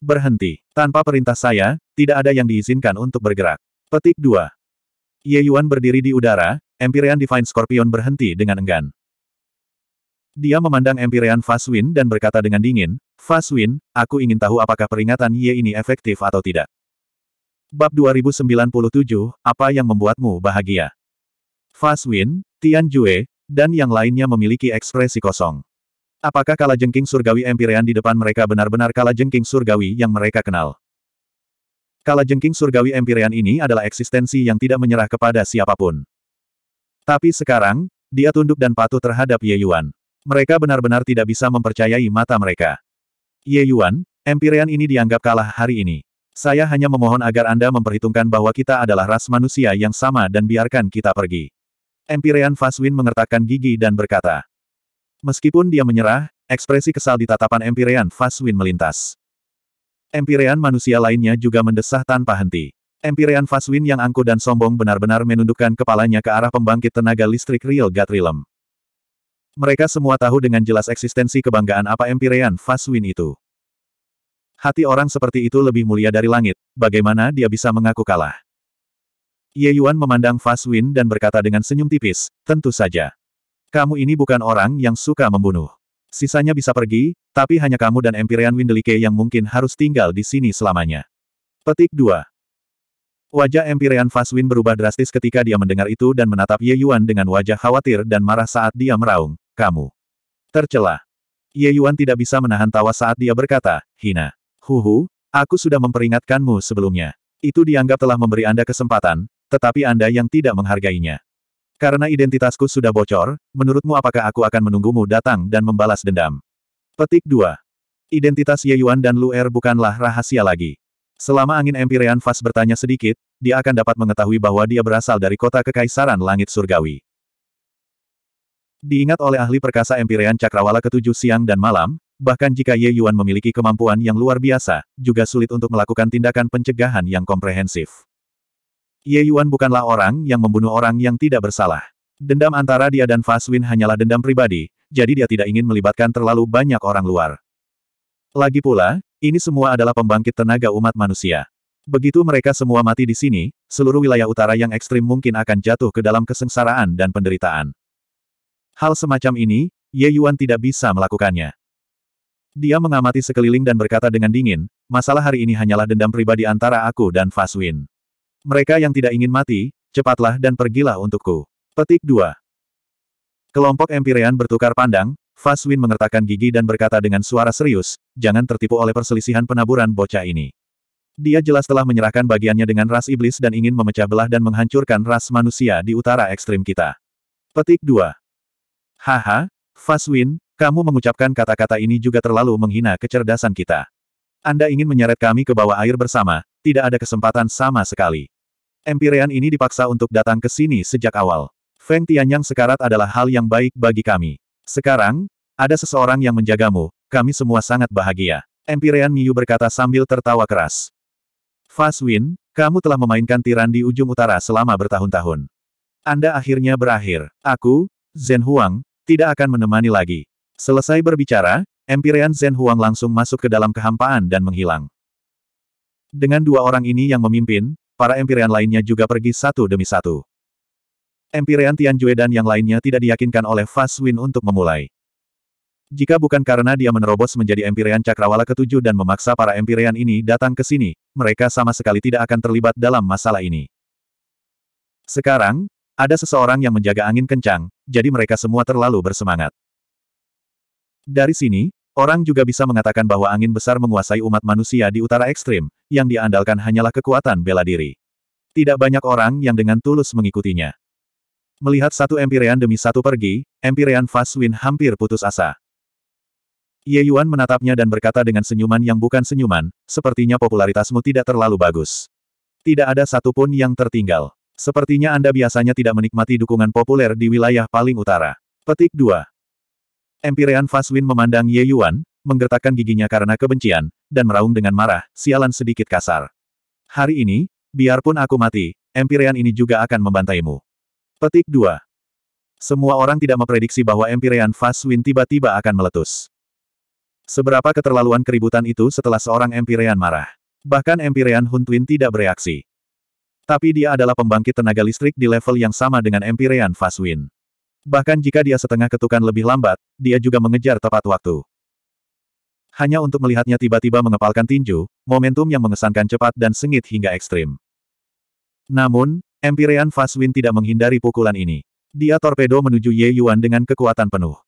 Berhenti. Tanpa perintah saya, tidak ada yang diizinkan untuk bergerak. Petik 2. Ye Yuan berdiri di udara, empirean Divine Scorpion berhenti dengan enggan. Dia memandang Empyrean Faswin dan berkata dengan dingin, Faswin, aku ingin tahu apakah peringatan Ye ini efektif atau tidak. Bab 2097, Apa yang membuatmu bahagia? Faswin, Tian Jue, dan yang lainnya memiliki ekspresi kosong. Apakah kala jengking surgawi Empyrean di depan mereka benar-benar kala jengking surgawi yang mereka kenal? Kala jengking surgawi Empyrean ini adalah eksistensi yang tidak menyerah kepada siapapun. Tapi sekarang, dia tunduk dan patuh terhadap Ye Yuan. Mereka benar-benar tidak bisa mempercayai mata mereka. Ye Yuan, Empyrean ini dianggap kalah hari ini. Saya hanya memohon agar Anda memperhitungkan bahwa kita adalah ras manusia yang sama dan biarkan kita pergi. Empyrean Faswin mengertakkan gigi dan berkata. Meskipun dia menyerah, ekspresi kesal di tatapan Empyrean Faswin melintas. Empyrean manusia lainnya juga mendesah tanpa henti. Empyrean Faswin yang angkuh dan sombong benar-benar menundukkan kepalanya ke arah pembangkit tenaga listrik Real Gatrilem. Mereka semua tahu dengan jelas eksistensi kebanggaan apa Empyrean Faswin itu. Hati orang seperti itu lebih mulia dari langit, bagaimana dia bisa mengaku kalah? Ye Yuan memandang Faswin dan berkata dengan senyum tipis, tentu saja. Kamu ini bukan orang yang suka membunuh. Sisanya bisa pergi, tapi hanya kamu dan Empyrean Windelike yang mungkin harus tinggal di sini selamanya. Petik 2. Wajah Empyrean Faswin berubah drastis ketika dia mendengar itu dan menatap Ye Yuan dengan wajah khawatir dan marah saat dia meraung. Kamu. Tercela. Ye Yuan tidak bisa menahan tawa saat dia berkata, hina. hu hu, aku sudah memperingatkanmu sebelumnya. Itu dianggap telah memberi Anda kesempatan, tetapi Anda yang tidak menghargainya. Karena identitasku sudah bocor, menurutmu apakah aku akan menunggumu datang dan membalas dendam? Petik 2. Identitas Ye Yuan dan Lu Er bukanlah rahasia lagi. Selama angin Empyrean Fas bertanya sedikit, dia akan dapat mengetahui bahwa dia berasal dari kota Kekaisaran Langit Surgawi. Diingat oleh ahli perkasa Empyrean Cakrawala ketujuh siang dan malam, bahkan jika Ye Yuan memiliki kemampuan yang luar biasa, juga sulit untuk melakukan tindakan pencegahan yang komprehensif. Ye Yuan bukanlah orang yang membunuh orang yang tidak bersalah. Dendam antara dia dan Faswin hanyalah dendam pribadi, jadi dia tidak ingin melibatkan terlalu banyak orang luar. Lagi pula, ini semua adalah pembangkit tenaga umat manusia. Begitu mereka semua mati di sini, seluruh wilayah utara yang ekstrim mungkin akan jatuh ke dalam kesengsaraan dan penderitaan. Hal semacam ini, Ye Yuan tidak bisa melakukannya. Dia mengamati sekeliling dan berkata dengan dingin, masalah hari ini hanyalah dendam pribadi antara aku dan Faswin. Mereka yang tidak ingin mati, cepatlah dan pergilah untukku. Petik 2. Kelompok Empyrean bertukar pandang, Faswin mengertakkan gigi dan berkata dengan suara serius, jangan tertipu oleh perselisihan penaburan bocah ini. Dia jelas telah menyerahkan bagiannya dengan ras iblis dan ingin memecah belah dan menghancurkan ras manusia di utara ekstrim kita. Petik 2. Haha, Faswin, kamu mengucapkan kata-kata ini juga terlalu menghina kecerdasan kita. Anda ingin menyeret kami ke bawah air bersama, tidak ada kesempatan sama sekali. Empirean ini dipaksa untuk datang ke sini sejak awal. Feng Tianyang sekarat adalah hal yang baik bagi kami. Sekarang, ada seseorang yang menjagamu, kami semua sangat bahagia. Empyrean Miyu berkata sambil tertawa keras. Faswin, kamu telah memainkan tiran di ujung utara selama bertahun-tahun. Anda akhirnya berakhir. Aku, Zhen Huang, tidak akan menemani lagi. Selesai berbicara, Empyrean Zen Huang langsung masuk ke dalam kehampaan dan menghilang. Dengan dua orang ini yang memimpin, para Empyrean lainnya juga pergi satu demi satu. Empyrean Tianjue dan yang lainnya tidak diyakinkan oleh Fast Win untuk memulai. Jika bukan karena dia menerobos menjadi Empyrean Cakrawala ketujuh dan memaksa para Empyrean ini datang ke sini, mereka sama sekali tidak akan terlibat dalam masalah ini. Sekarang, ada seseorang yang menjaga angin kencang, jadi mereka semua terlalu bersemangat. Dari sini, orang juga bisa mengatakan bahwa angin besar menguasai umat manusia di utara ekstrim, yang diandalkan hanyalah kekuatan bela diri. Tidak banyak orang yang dengan tulus mengikutinya. Melihat satu empirean demi satu pergi, empirean Faswin hampir putus asa. Ye Yuan menatapnya dan berkata dengan senyuman yang bukan senyuman, sepertinya popularitasmu tidak terlalu bagus. Tidak ada satupun yang tertinggal. Sepertinya Anda biasanya tidak menikmati dukungan populer di wilayah paling utara. Petik 2. Empirean Faswin memandang Ye Yuan, menggertakkan giginya karena kebencian, dan meraung dengan marah, sialan sedikit kasar. Hari ini, biarpun aku mati, Empirean ini juga akan membantaimu. Petik 2. Semua orang tidak memprediksi bahwa Empirean Faswin tiba-tiba akan meletus. Seberapa keterlaluan keributan itu setelah seorang Empirean marah. Bahkan Empirean Twin tidak bereaksi. Tapi dia adalah pembangkit tenaga listrik di level yang sama dengan Empyrean Fastwind. Bahkan jika dia setengah ketukan lebih lambat, dia juga mengejar tepat waktu. Hanya untuk melihatnya tiba-tiba mengepalkan tinju, momentum yang mengesankan cepat dan sengit hingga ekstrim. Namun, Empyrean Fastwind tidak menghindari pukulan ini. Dia torpedo menuju Ye Yuan dengan kekuatan penuh.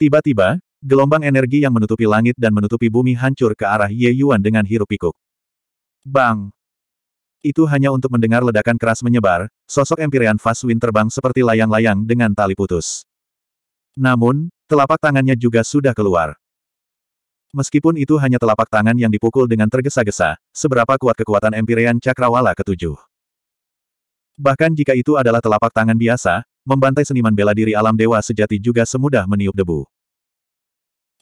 Tiba-tiba, gelombang energi yang menutupi langit dan menutupi bumi hancur ke arah Ye Yuan dengan hirup pikuk. Bang! Itu hanya untuk mendengar ledakan keras menyebar, sosok Empyrean Fast Wind terbang seperti layang-layang dengan tali putus. Namun, telapak tangannya juga sudah keluar. Meskipun itu hanya telapak tangan yang dipukul dengan tergesa-gesa, seberapa kuat kekuatan Empyrean Cakrawala ketujuh. Bahkan jika itu adalah telapak tangan biasa, membantai seniman bela diri alam dewa sejati juga semudah meniup debu.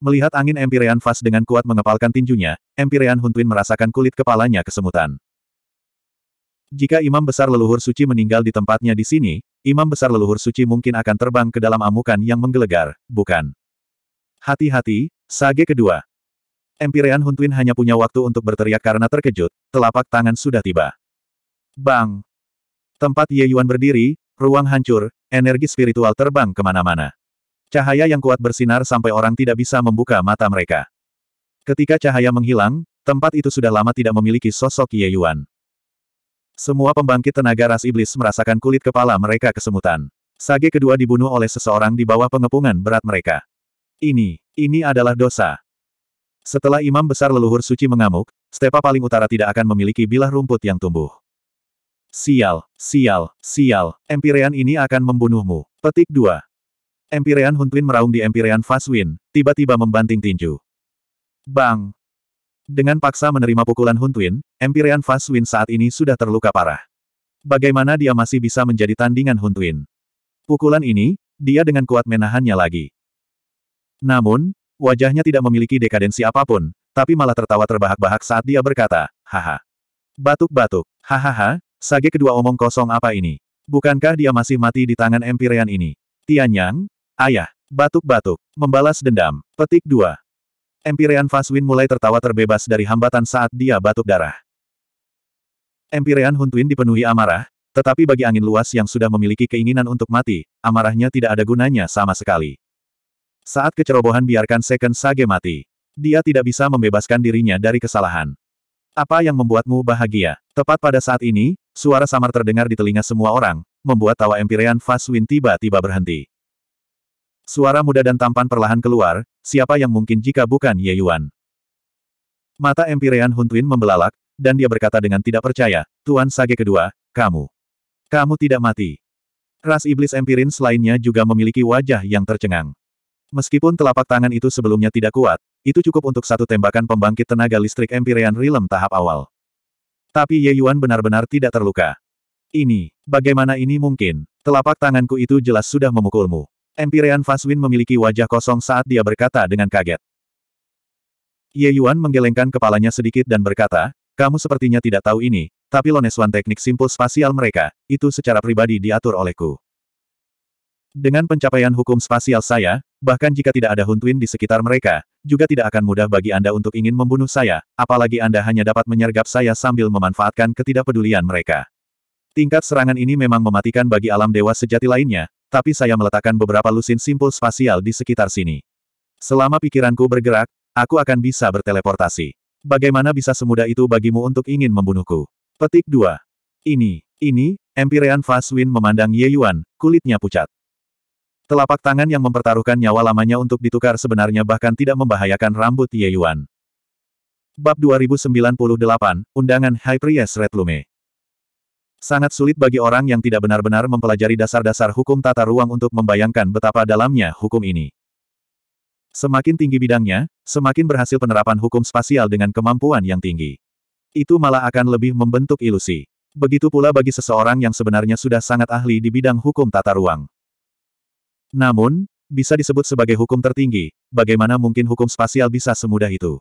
Melihat angin Empyrean Fast dengan kuat mengepalkan tinjunya, Empyrean Huntwin merasakan kulit kepalanya kesemutan. Jika imam besar leluhur suci meninggal di tempatnya di sini, imam besar leluhur suci mungkin akan terbang ke dalam amukan yang menggelegar, bukan? Hati-hati, sage kedua. Empirean Huntwin hanya punya waktu untuk berteriak karena terkejut, telapak tangan sudah tiba. Bang! Tempat Ye Yuan berdiri, ruang hancur, energi spiritual terbang kemana-mana. Cahaya yang kuat bersinar sampai orang tidak bisa membuka mata mereka. Ketika cahaya menghilang, tempat itu sudah lama tidak memiliki sosok Ye Yuan. Semua pembangkit tenaga ras iblis merasakan kulit kepala mereka kesemutan. Sage kedua dibunuh oleh seseorang di bawah pengepungan berat mereka. Ini, ini adalah dosa. Setelah imam besar leluhur suci mengamuk, stepa paling utara tidak akan memiliki bilah rumput yang tumbuh. Sial, sial, sial, Empirean ini akan membunuhmu. Petik 2. Empirean Huntlin meraung di Empirean Faswin, tiba-tiba membanting tinju. Bang! Dengan paksa menerima pukulan Huntuin, Empyrean Fast saat ini sudah terluka parah. Bagaimana dia masih bisa menjadi tandingan Huntuin? Pukulan ini, dia dengan kuat menahannya lagi. Namun, wajahnya tidak memiliki dekadensi apapun, tapi malah tertawa terbahak-bahak saat dia berkata, haha. Batuk-batuk, hahaha, sage kedua omong kosong apa ini? Bukankah dia masih mati di tangan Empyrean ini? Tianyang, ayah, batuk-batuk, membalas dendam, petik dua. Empirean Faswin mulai tertawa terbebas dari hambatan saat dia batuk darah. Empirean Huntwin dipenuhi amarah, tetapi bagi angin luas yang sudah memiliki keinginan untuk mati, amarahnya tidak ada gunanya sama sekali. Saat kecerobohan biarkan Second Sage mati. Dia tidak bisa membebaskan dirinya dari kesalahan. Apa yang membuatmu bahagia? Tepat pada saat ini, suara samar terdengar di telinga semua orang, membuat tawa Empirean Faswin tiba-tiba berhenti. Suara muda dan tampan perlahan keluar, siapa yang mungkin jika bukan Ye Yuan. Mata Empirean Huntuin membelalak, dan dia berkata dengan tidak percaya, Tuan Sage kedua, kamu. Kamu tidak mati. Ras iblis Empirin selainnya juga memiliki wajah yang tercengang. Meskipun telapak tangan itu sebelumnya tidak kuat, itu cukup untuk satu tembakan pembangkit tenaga listrik Empirean Realm tahap awal. Tapi Ye Yuan benar-benar tidak terluka. Ini, bagaimana ini mungkin? Telapak tanganku itu jelas sudah memukulmu. Empirean Faswin memiliki wajah kosong saat dia berkata dengan kaget. Ye Yuan menggelengkan kepalanya sedikit dan berkata, kamu sepertinya tidak tahu ini, tapi Loneswan teknik simpul spasial mereka, itu secara pribadi diatur olehku. Dengan pencapaian hukum spasial saya, bahkan jika tidak ada Huntuin di sekitar mereka, juga tidak akan mudah bagi Anda untuk ingin membunuh saya, apalagi Anda hanya dapat menyergap saya sambil memanfaatkan ketidakpedulian mereka. Tingkat serangan ini memang mematikan bagi alam dewa sejati lainnya, tapi saya meletakkan beberapa lusin simpul spasial di sekitar sini. Selama pikiranku bergerak, aku akan bisa berteleportasi. Bagaimana bisa semudah itu bagimu untuk ingin membunuhku? Petik 2. Ini, ini, Empirean Faswin memandang Ye Yuan, kulitnya pucat. Telapak tangan yang mempertaruhkan nyawa lamanya untuk ditukar sebenarnya bahkan tidak membahayakan rambut Ye Yuan. Bab 2098, Undangan High Priest Red Lume. Sangat sulit bagi orang yang tidak benar-benar mempelajari dasar-dasar hukum tata ruang untuk membayangkan betapa dalamnya hukum ini. Semakin tinggi bidangnya, semakin berhasil penerapan hukum spasial dengan kemampuan yang tinggi. Itu malah akan lebih membentuk ilusi. Begitu pula bagi seseorang yang sebenarnya sudah sangat ahli di bidang hukum tata ruang. Namun, bisa disebut sebagai hukum tertinggi, bagaimana mungkin hukum spasial bisa semudah itu?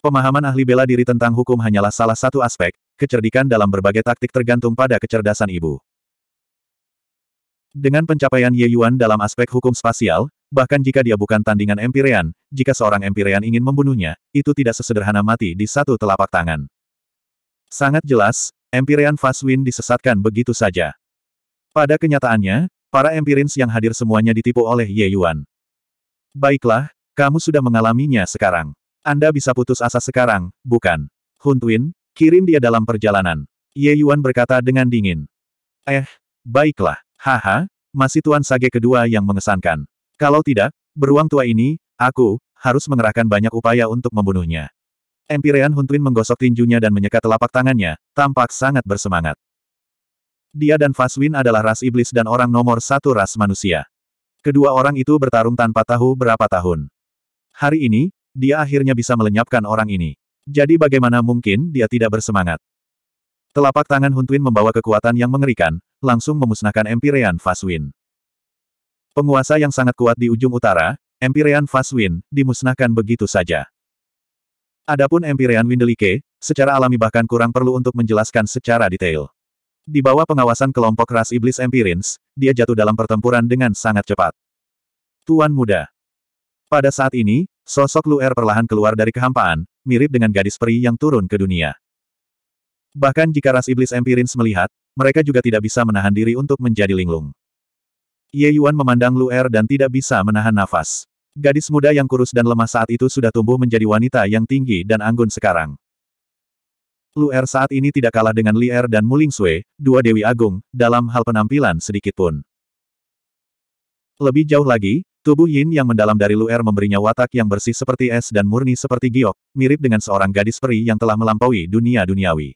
Pemahaman ahli bela diri tentang hukum hanyalah salah satu aspek, kecerdikan dalam berbagai taktik tergantung pada kecerdasan ibu. Dengan pencapaian Ye Yuan dalam aspek hukum spasial, bahkan jika dia bukan tandingan Empirean, jika seorang Empirean ingin membunuhnya, itu tidak sesederhana mati di satu telapak tangan. Sangat jelas, Empirean Faswin disesatkan begitu saja. Pada kenyataannya, para Empirins yang hadir semuanya ditipu oleh Ye Yuan. Baiklah, kamu sudah mengalaminya sekarang. Anda bisa putus asa sekarang, bukan? Hun Twin, Kirim dia dalam perjalanan. Ye Yuan berkata dengan dingin. Eh, baiklah. Haha, masih Tuan Sage kedua yang mengesankan. Kalau tidak, beruang tua ini, aku, harus mengerahkan banyak upaya untuk membunuhnya. Empirean Huntuin menggosok tinjunya dan menyeka telapak tangannya, tampak sangat bersemangat. Dia dan Faswin adalah ras iblis dan orang nomor satu ras manusia. Kedua orang itu bertarung tanpa tahu berapa tahun. Hari ini, dia akhirnya bisa melenyapkan orang ini. Jadi bagaimana mungkin dia tidak bersemangat? Telapak tangan Twin membawa kekuatan yang mengerikan, langsung memusnahkan Empyrean Faswin. Penguasa yang sangat kuat di ujung utara, Empyrean Faswin, dimusnahkan begitu saja. Adapun Empyrean Windelike, secara alami bahkan kurang perlu untuk menjelaskan secara detail. Di bawah pengawasan kelompok ras iblis Empirins, dia jatuh dalam pertempuran dengan sangat cepat. Tuan muda. Pada saat ini, sosok Luer perlahan keluar dari kehampaan, mirip dengan gadis peri yang turun ke dunia. Bahkan jika ras iblis Empirins melihat, mereka juga tidak bisa menahan diri untuk menjadi linglung. Ye Yuan memandang Lu Er dan tidak bisa menahan nafas. Gadis muda yang kurus dan lemah saat itu sudah tumbuh menjadi wanita yang tinggi dan anggun sekarang. Lu Er saat ini tidak kalah dengan Li Er dan Muling Sui, dua Dewi Agung, dalam hal penampilan sedikitpun. Lebih jauh lagi, Tubuh Yin yang mendalam dari Luer memberinya watak yang bersih seperti es dan murni seperti giok, mirip dengan seorang gadis peri yang telah melampaui dunia duniawi.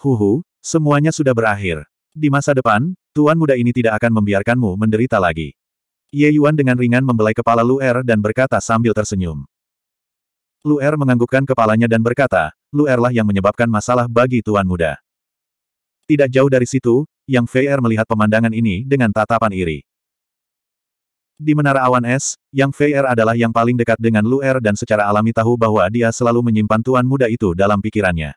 Huhu, semuanya sudah berakhir. Di masa depan, tuan muda ini tidak akan membiarkanmu menderita lagi. Ye Yuan dengan ringan membelai kepala Luer dan berkata sambil tersenyum. Luer menganggukkan kepalanya dan berkata, Luerlah yang menyebabkan masalah bagi tuan muda. Tidak jauh dari situ, Yang Feier melihat pemandangan ini dengan tatapan iri. Di Menara Awan Es, Yang Feier adalah yang paling dekat dengan Luer dan secara alami tahu bahwa dia selalu menyimpan tuan muda itu dalam pikirannya.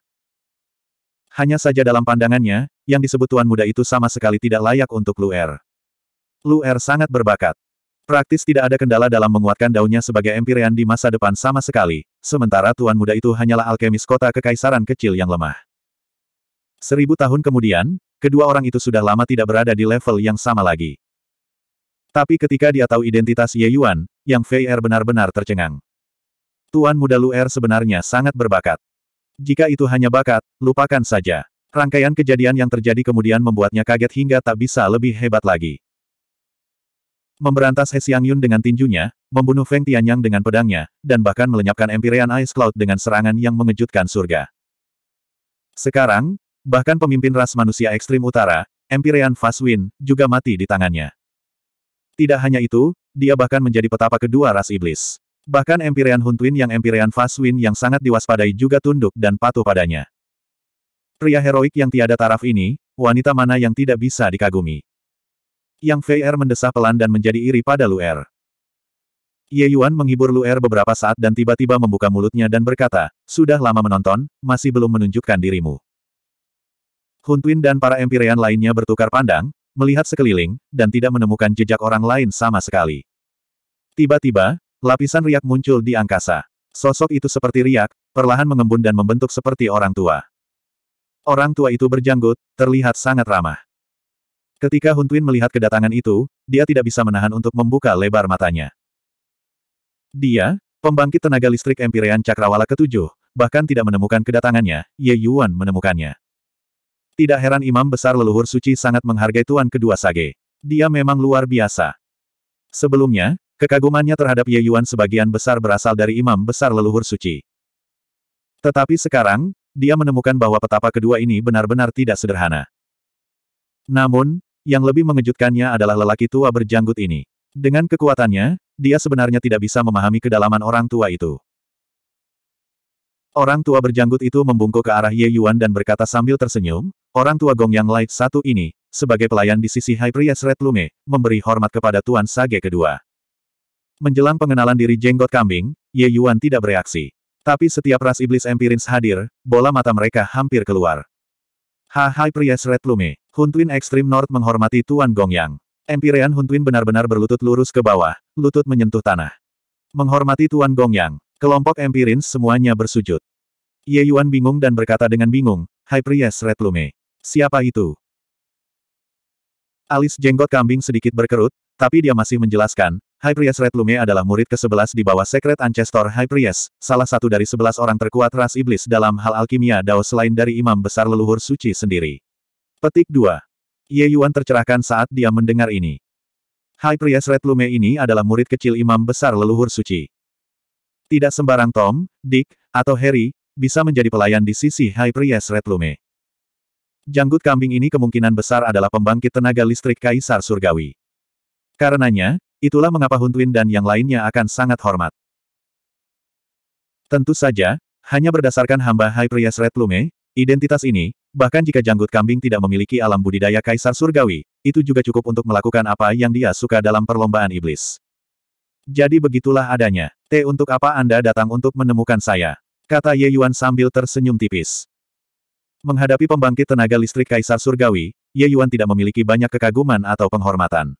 Hanya saja dalam pandangannya, yang disebut tuan muda itu sama sekali tidak layak untuk Luer. Luer sangat berbakat. Praktis tidak ada kendala dalam menguatkan daunnya sebagai empirian di masa depan sama sekali, sementara tuan muda itu hanyalah alkemis kota kekaisaran kecil yang lemah. Seribu tahun kemudian, kedua orang itu sudah lama tidak berada di level yang sama lagi. Tapi ketika dia tahu identitas Ye Yuan, Yang Fei Er benar-benar tercengang. Tuan muda Lu Er sebenarnya sangat berbakat. Jika itu hanya bakat, lupakan saja. Rangkaian kejadian yang terjadi kemudian membuatnya kaget hingga tak bisa lebih hebat lagi. Memberantas He Xiang Yun dengan tinjunya, membunuh Feng Tianyang dengan pedangnya, dan bahkan melenyapkan Empyrean Ice Cloud dengan serangan yang mengejutkan surga. Sekarang, bahkan pemimpin ras manusia ekstrim utara, Empyrean Faswin, juga mati di tangannya. Tidak hanya itu, dia bahkan menjadi petapa kedua ras iblis. Bahkan Empyrean Huntwin yang Empyrean Faswin yang sangat diwaspadai juga tunduk dan patuh padanya. Pria heroik yang tiada taraf ini, wanita mana yang tidak bisa dikagumi. Yang Fei er mendesah pelan dan menjadi iri pada Lu'er. Er. Ye Yuan menghibur Lu'er beberapa saat dan tiba-tiba membuka mulutnya dan berkata, Sudah lama menonton, masih belum menunjukkan dirimu. Huntwin dan para Empyrean lainnya bertukar pandang, melihat sekeliling, dan tidak menemukan jejak orang lain sama sekali. Tiba-tiba, lapisan riak muncul di angkasa. Sosok itu seperti riak, perlahan mengembun dan membentuk seperti orang tua. Orang tua itu berjanggut, terlihat sangat ramah. Ketika Hun melihat kedatangan itu, dia tidak bisa menahan untuk membuka lebar matanya. Dia, pembangkit tenaga listrik Empirean Cakrawala ketujuh, bahkan tidak menemukan kedatangannya, Ye Yuan menemukannya. Tidak heran imam besar leluhur suci sangat menghargai tuan kedua Sage. Dia memang luar biasa. Sebelumnya, kekagumannya terhadap Ye Yuan sebagian besar berasal dari imam besar leluhur suci. Tetapi sekarang, dia menemukan bahwa petapa kedua ini benar-benar tidak sederhana. Namun, yang lebih mengejutkannya adalah lelaki tua berjanggut ini. Dengan kekuatannya, dia sebenarnya tidak bisa memahami kedalaman orang tua itu. Orang tua berjanggut itu membungkuk ke arah Ye Yuan dan berkata sambil tersenyum, orang tua Gong Yang Light satu ini, sebagai pelayan di sisi High Priest Red Lume, memberi hormat kepada Tuan Sage kedua. Menjelang pengenalan diri jenggot kambing, Ye Yuan tidak bereaksi. Tapi setiap ras iblis empirins hadir, bola mata mereka hampir keluar. Ha High Priest Red Lume, Huntuin Extreme North menghormati Tuan Gong Yang. Empirean Huntuin benar-benar berlutut lurus ke bawah, lutut menyentuh tanah. Menghormati Tuan Gong Yang. Kelompok Empirins semuanya bersujud. Ye Yuan bingung dan berkata dengan bingung, Hai Priest Red Lume. Siapa itu? Alis jenggot kambing sedikit berkerut, tapi dia masih menjelaskan, High Priest Red Lume adalah murid ke-11 di bawah Secret Ancestor High Priest, salah satu dari 11 orang terkuat ras iblis dalam hal alkimia Dao selain dari imam besar leluhur suci sendiri. Petik 2. Ye Yuan tercerahkan saat dia mendengar ini. High Priest Red Lume ini adalah murid kecil imam besar leluhur suci. Tidak sembarang Tom, Dick, atau Harry, bisa menjadi pelayan di sisi High Priest Red Lume. Janggut kambing ini kemungkinan besar adalah pembangkit tenaga listrik Kaisar Surgawi. Karenanya, itulah mengapa Huntwin dan yang lainnya akan sangat hormat. Tentu saja, hanya berdasarkan hamba High Priest Red Lume, identitas ini, bahkan jika janggut kambing tidak memiliki alam budidaya Kaisar Surgawi, itu juga cukup untuk melakukan apa yang dia suka dalam perlombaan iblis. Jadi begitulah adanya. T untuk apa Anda datang untuk menemukan saya? Kata Ye Yuan sambil tersenyum tipis. Menghadapi pembangkit tenaga listrik Kaisar Surgawi, Ye Yuan tidak memiliki banyak kekaguman atau penghormatan.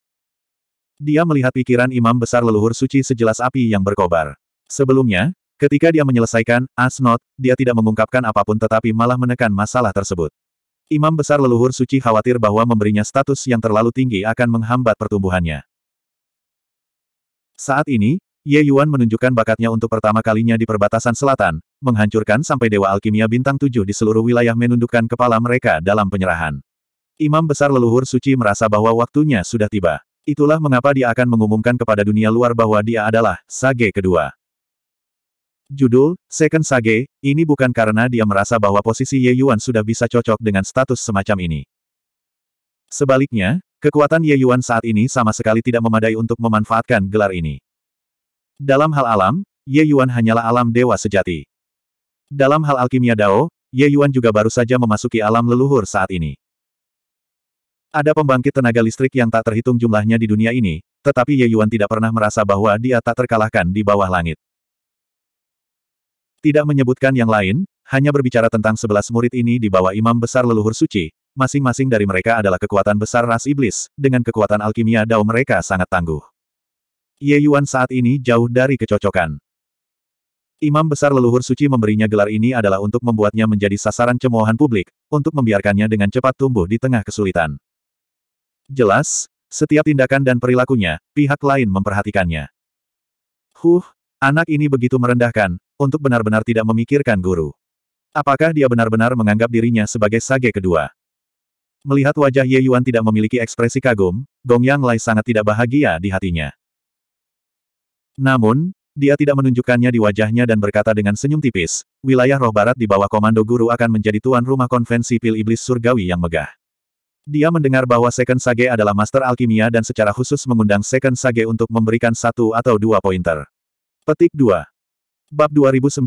Dia melihat pikiran imam besar leluhur suci sejelas api yang berkobar. Sebelumnya, ketika dia menyelesaikan Asnot, dia tidak mengungkapkan apapun tetapi malah menekan masalah tersebut. Imam besar leluhur suci khawatir bahwa memberinya status yang terlalu tinggi akan menghambat pertumbuhannya. Saat ini, Ye Yuan menunjukkan bakatnya untuk pertama kalinya di perbatasan selatan, menghancurkan sampai Dewa Alkimia Bintang Tujuh di seluruh wilayah menundukkan kepala mereka dalam penyerahan. Imam Besar Leluhur Suci merasa bahwa waktunya sudah tiba. Itulah mengapa dia akan mengumumkan kepada dunia luar bahwa dia adalah Sage kedua. Judul, Second Sage, ini bukan karena dia merasa bahwa posisi Ye Yuan sudah bisa cocok dengan status semacam ini. Sebaliknya, kekuatan Ye Yuan saat ini sama sekali tidak memadai untuk memanfaatkan gelar ini. Dalam hal alam, Ye Yuan hanyalah alam dewa sejati. Dalam hal alkimia Dao, Ye Yuan juga baru saja memasuki alam leluhur saat ini. Ada pembangkit tenaga listrik yang tak terhitung jumlahnya di dunia ini, tetapi Ye Yuan tidak pernah merasa bahwa dia tak terkalahkan di bawah langit. Tidak menyebutkan yang lain, hanya berbicara tentang sebelas murid ini di bawah imam besar leluhur suci, masing-masing dari mereka adalah kekuatan besar ras iblis, dengan kekuatan alkimia dao mereka sangat tangguh. Ye Yuan saat ini jauh dari kecocokan. Imam besar leluhur suci memberinya gelar ini adalah untuk membuatnya menjadi sasaran cemoohan publik, untuk membiarkannya dengan cepat tumbuh di tengah kesulitan. Jelas, setiap tindakan dan perilakunya, pihak lain memperhatikannya. Huh, anak ini begitu merendahkan, untuk benar-benar tidak memikirkan guru. Apakah dia benar-benar menganggap dirinya sebagai sage kedua? Melihat wajah Ye Yuan tidak memiliki ekspresi kagum, Gong Yang Lai sangat tidak bahagia di hatinya. Namun, dia tidak menunjukkannya di wajahnya dan berkata dengan senyum tipis, wilayah roh barat di bawah komando guru akan menjadi tuan rumah konvensi pil iblis surgawi yang megah. Dia mendengar bahwa Second Sage adalah master alkimia dan secara khusus mengundang Second Sage untuk memberikan satu atau dua pointer. Petik 2. Bab 2099,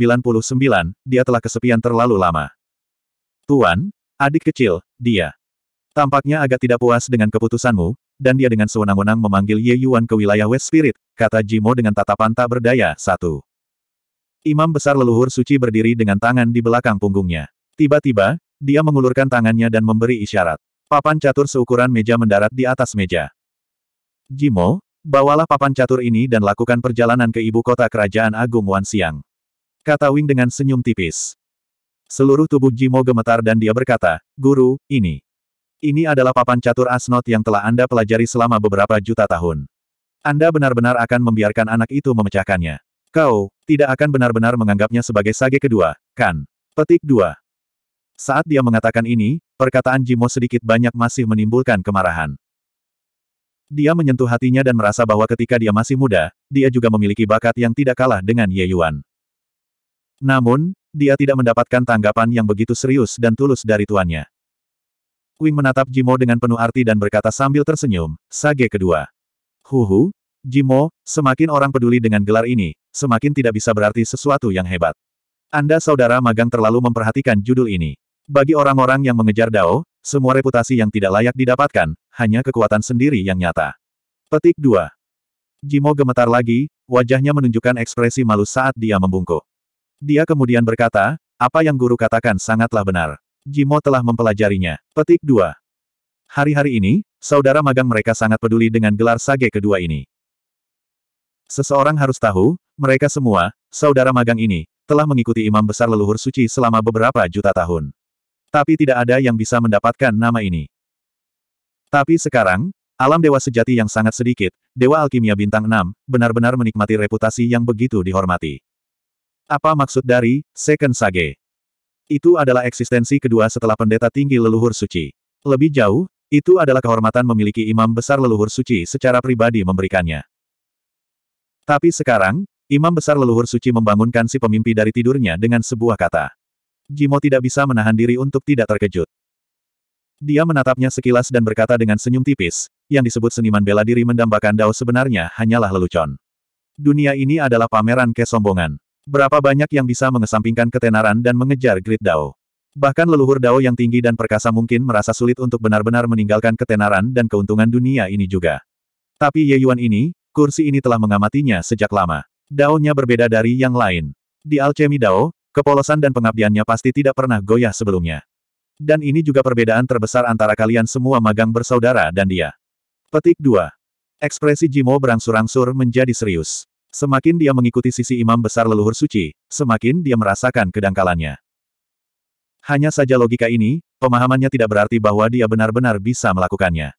dia telah kesepian terlalu lama. Tuan, adik kecil, dia. Tampaknya agak tidak puas dengan keputusanmu, dan dia dengan sewenang-wenang memanggil Ye Yuan ke wilayah West Spirit, kata Jimo dengan tatapan tak berdaya, satu. Imam besar leluhur suci berdiri dengan tangan di belakang punggungnya. Tiba-tiba, dia mengulurkan tangannya dan memberi isyarat. Papan catur seukuran meja mendarat di atas meja. Jimo, bawalah papan catur ini dan lakukan perjalanan ke ibu kota kerajaan agung Wansiang. Kata Wing dengan senyum tipis. Seluruh tubuh Jimo gemetar dan dia berkata, Guru, ini. Ini adalah papan catur asnot yang telah Anda pelajari selama beberapa juta tahun. Anda benar-benar akan membiarkan anak itu memecahkannya. Kau, tidak akan benar-benar menganggapnya sebagai sage kedua, kan? Petik 2. Saat dia mengatakan ini, perkataan Jimo sedikit banyak masih menimbulkan kemarahan. Dia menyentuh hatinya dan merasa bahwa ketika dia masih muda, dia juga memiliki bakat yang tidak kalah dengan Ye Yuan. Namun, dia tidak mendapatkan tanggapan yang begitu serius dan tulus dari tuannya. Wing menatap Jimo dengan penuh arti dan berkata sambil tersenyum, Sage kedua. Huhu, Jimo, semakin orang peduli dengan gelar ini, semakin tidak bisa berarti sesuatu yang hebat. Anda saudara magang terlalu memperhatikan judul ini. Bagi orang-orang yang mengejar Dao, semua reputasi yang tidak layak didapatkan, hanya kekuatan sendiri yang nyata. Petik 2. Jimo gemetar lagi, wajahnya menunjukkan ekspresi malu saat dia membungkuk. Dia kemudian berkata, apa yang guru katakan sangatlah benar. Jimo telah mempelajarinya. Petik 2. Hari-hari ini, Saudara magang mereka sangat peduli dengan gelar sage kedua ini. Seseorang harus tahu, mereka semua, saudara magang ini, telah mengikuti imam besar leluhur suci selama beberapa juta tahun. Tapi tidak ada yang bisa mendapatkan nama ini. Tapi sekarang, alam dewa sejati yang sangat sedikit, Dewa Alkimia Bintang 6, benar-benar menikmati reputasi yang begitu dihormati. Apa maksud dari Second Sage? Itu adalah eksistensi kedua setelah pendeta tinggi leluhur suci. Lebih jauh, itu adalah kehormatan memiliki imam besar leluhur suci secara pribadi memberikannya. Tapi sekarang, imam besar leluhur suci membangunkan si pemimpi dari tidurnya dengan sebuah kata. Jimo tidak bisa menahan diri untuk tidak terkejut. Dia menatapnya sekilas dan berkata dengan senyum tipis, yang disebut seniman bela diri mendambakan Dao sebenarnya hanyalah lelucon. Dunia ini adalah pameran kesombongan. Berapa banyak yang bisa mengesampingkan ketenaran dan mengejar grid Dao? Bahkan leluhur Dao yang tinggi dan perkasa mungkin merasa sulit untuk benar-benar meninggalkan ketenaran dan keuntungan dunia ini juga. Tapi Ye Yuan ini, kursi ini telah mengamatinya sejak lama. Dao-nya berbeda dari yang lain. Di alchemy Dao, kepolosan dan pengabdiannya pasti tidak pernah goyah sebelumnya. Dan ini juga perbedaan terbesar antara kalian semua magang bersaudara dan dia. Petik 2. Ekspresi Jimo berangsur-angsur menjadi serius. Semakin dia mengikuti sisi imam besar leluhur suci, semakin dia merasakan kedangkalannya. Hanya saja logika ini, pemahamannya tidak berarti bahwa dia benar-benar bisa melakukannya.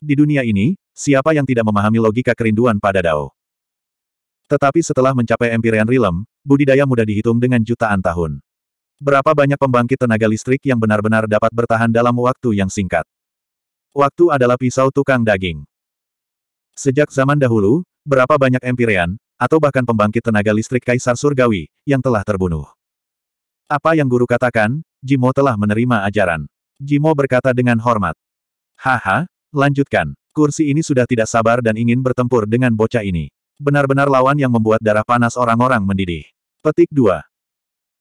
Di dunia ini, siapa yang tidak memahami logika kerinduan pada Dao? Tetapi setelah mencapai Empyrean Realm, budidaya mudah dihitung dengan jutaan tahun. Berapa banyak pembangkit tenaga listrik yang benar-benar dapat bertahan dalam waktu yang singkat? Waktu adalah pisau tukang daging. Sejak zaman dahulu, berapa banyak Empyrean, atau bahkan pembangkit tenaga listrik Kaisar Surgawi, yang telah terbunuh. Apa yang guru katakan, Jimo telah menerima ajaran. Jimo berkata dengan hormat. Haha, lanjutkan. Kursi ini sudah tidak sabar dan ingin bertempur dengan bocah ini. Benar-benar lawan yang membuat darah panas orang-orang mendidih. Petik 2.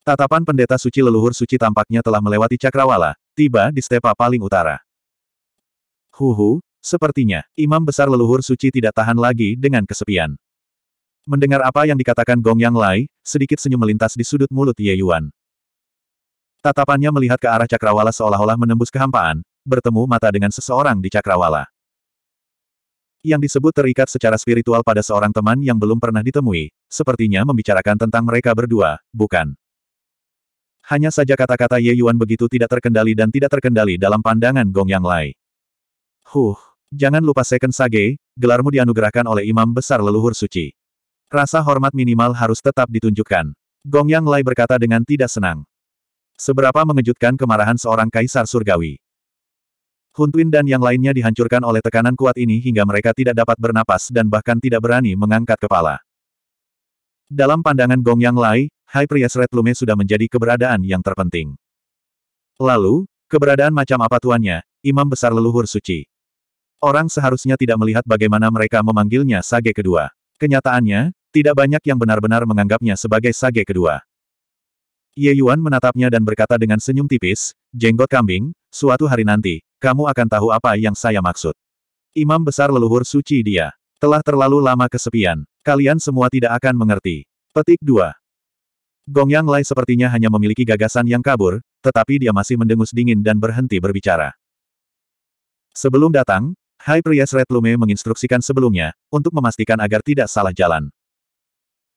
Tatapan pendeta suci leluhur suci tampaknya telah melewati cakrawala, tiba di stepa paling utara. Huhu, sepertinya, imam besar leluhur suci tidak tahan lagi dengan kesepian. Mendengar apa yang dikatakan Gong Yang Lai, sedikit senyum melintas di sudut mulut Ye Yuan. Tatapannya melihat ke arah cakrawala seolah-olah menembus kehampaan, bertemu mata dengan seseorang di cakrawala. Yang disebut terikat secara spiritual pada seorang teman yang belum pernah ditemui, sepertinya membicarakan tentang mereka berdua, bukan? Hanya saja kata-kata Ye Yuan begitu tidak terkendali dan tidak terkendali dalam pandangan Gong Yang Lai. Huh, jangan lupa Second Sage, gelarmu dianugerahkan oleh Imam Besar Leluhur Suci. Rasa hormat minimal harus tetap ditunjukkan. Gong Yang Lai berkata dengan tidak senang. Seberapa mengejutkan kemarahan seorang kaisar surgawi. Huntwin dan yang lainnya dihancurkan oleh tekanan kuat ini hingga mereka tidak dapat bernapas dan bahkan tidak berani mengangkat kepala. Dalam pandangan Gong Yang Lai, High Priest Red Lume sudah menjadi keberadaan yang terpenting. Lalu, keberadaan macam apa tuannya, Imam Besar Leluhur Suci? Orang seharusnya tidak melihat bagaimana mereka memanggilnya Sage Kedua. Kenyataannya, tidak banyak yang benar-benar menganggapnya sebagai Sage Kedua. Ye Yuan menatapnya dan berkata dengan senyum tipis, jenggot kambing, suatu hari nanti, kamu akan tahu apa yang saya maksud. Imam besar leluhur suci dia. Telah terlalu lama kesepian. Kalian semua tidak akan mengerti. Petik 2. Gong Lai sepertinya hanya memiliki gagasan yang kabur, tetapi dia masih mendengus dingin dan berhenti berbicara. Sebelum datang, Hai Priest Red Lume menginstruksikan sebelumnya, untuk memastikan agar tidak salah jalan.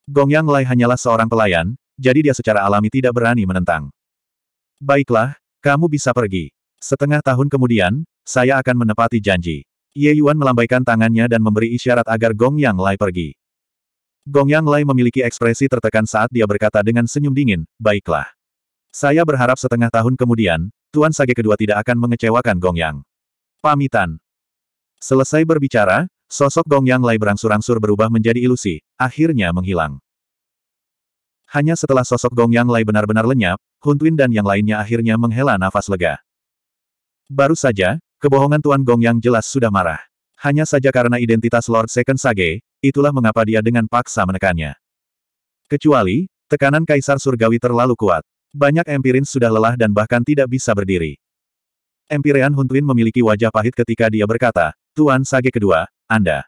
Gong Yang Lai hanyalah seorang pelayan, jadi dia secara alami tidak berani menentang. Baiklah, kamu bisa pergi. Setengah tahun kemudian, saya akan menepati janji. Ye Yuan melambaikan tangannya dan memberi isyarat agar Gong Yang Lai pergi. Gong Yang Lai memiliki ekspresi tertekan saat dia berkata dengan senyum dingin, baiklah. Saya berharap setengah tahun kemudian, Tuan Sage kedua tidak akan mengecewakan Gong Yang. Pamitan. Selesai berbicara, sosok Gong Yang Lai berangsur-angsur berubah menjadi ilusi, akhirnya menghilang. Hanya setelah sosok Gong Yang Lai benar-benar lenyap, Hun Twin dan yang lainnya akhirnya menghela nafas lega. Baru saja, kebohongan Tuan Gong Yang jelas sudah marah. Hanya saja karena identitas Lord Second Sage, itulah mengapa dia dengan paksa menekannya. Kecuali, tekanan Kaisar Surgawi terlalu kuat. Banyak Empirin sudah lelah dan bahkan tidak bisa berdiri. Hun Twin memiliki wajah pahit ketika dia berkata, Tuan Sage kedua, Anda.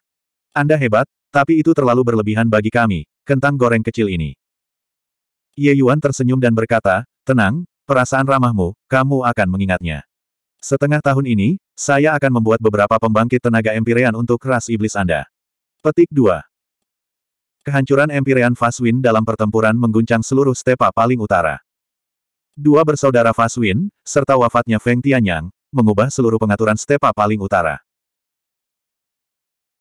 Anda hebat, tapi itu terlalu berlebihan bagi kami, kentang goreng kecil ini. Ye Yuan tersenyum dan berkata, tenang, perasaan ramahmu, kamu akan mengingatnya. Setengah tahun ini, saya akan membuat beberapa pembangkit tenaga Empyrean untuk ras iblis Anda. Petik 2. Kehancuran Empyrean Faswin dalam pertempuran mengguncang seluruh stepa paling utara. Dua bersaudara Faswin, serta wafatnya Feng Tianyang, mengubah seluruh pengaturan stepa paling utara.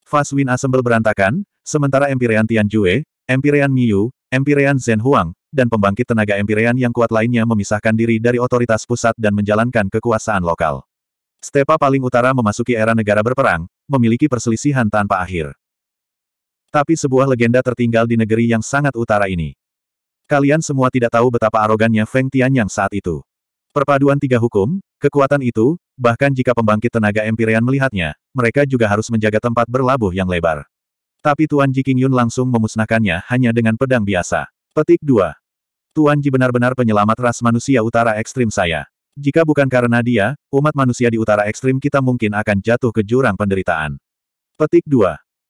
Faswin Assemble berantakan, sementara Empyrean Tianjue, Empyrean Miyu, Empyrean Zhen Huang, dan pembangkit tenaga Empyrean yang kuat lainnya memisahkan diri dari otoritas pusat dan menjalankan kekuasaan lokal. Stepa paling utara memasuki era negara berperang, memiliki perselisihan tanpa akhir. Tapi sebuah legenda tertinggal di negeri yang sangat utara ini. Kalian semua tidak tahu betapa arogannya Feng Tianyang saat itu. Perpaduan tiga hukum, kekuatan itu, bahkan jika pembangkit tenaga Empyrean melihatnya, mereka juga harus menjaga tempat berlabuh yang lebar. Tapi Tuan Ji Yun langsung memusnahkannya hanya dengan pedang biasa. Petik 2. Tuan Ji benar-benar penyelamat ras manusia utara ekstrim saya. Jika bukan karena dia, umat manusia di utara ekstrim kita mungkin akan jatuh ke jurang penderitaan. Petik 2.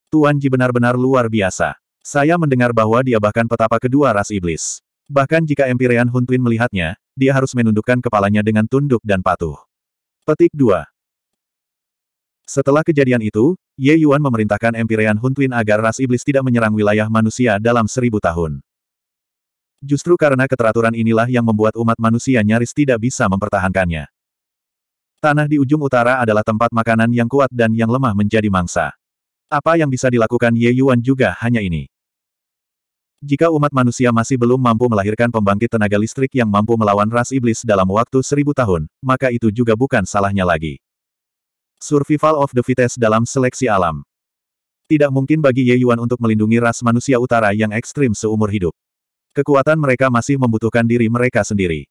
Tuan Ji benar-benar luar biasa. Saya mendengar bahwa dia bahkan petapa kedua ras iblis. Bahkan jika Empyrean Huntwin melihatnya, dia harus menundukkan kepalanya dengan tunduk dan patuh. Petik 2. Setelah kejadian itu, Ye Yuan memerintahkan Empyrean Huntwin agar ras iblis tidak menyerang wilayah manusia dalam seribu tahun. Justru karena keteraturan inilah yang membuat umat manusia nyaris tidak bisa mempertahankannya. Tanah di ujung utara adalah tempat makanan yang kuat dan yang lemah menjadi mangsa. Apa yang bisa dilakukan Ye Yuan juga hanya ini. Jika umat manusia masih belum mampu melahirkan pembangkit tenaga listrik yang mampu melawan ras iblis dalam waktu seribu tahun, maka itu juga bukan salahnya lagi. Survival of the fittest dalam seleksi alam. Tidak mungkin bagi Ye Yuan untuk melindungi ras manusia utara yang ekstrim seumur hidup. Kekuatan mereka masih membutuhkan diri mereka sendiri.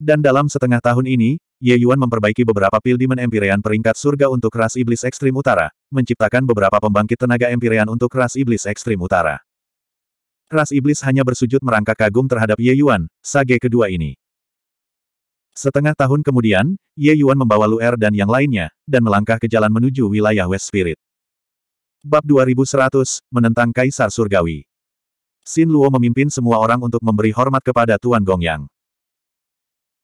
Dan dalam setengah tahun ini, Ye Yuan memperbaiki beberapa pil Demon Empyrean peringkat surga untuk ras iblis ekstrim utara, menciptakan beberapa pembangkit tenaga Empyrean untuk ras iblis ekstrim utara. Ras iblis hanya bersujud merangkak kagum terhadap Ye Yuan, sage kedua ini. Setengah tahun kemudian, Ye Yuan membawa Lu Er dan yang lainnya, dan melangkah ke jalan menuju wilayah West Spirit. Bab 2100, Menentang Kaisar Surgawi Xin Luo memimpin semua orang untuk memberi hormat kepada Tuan Gong Yang.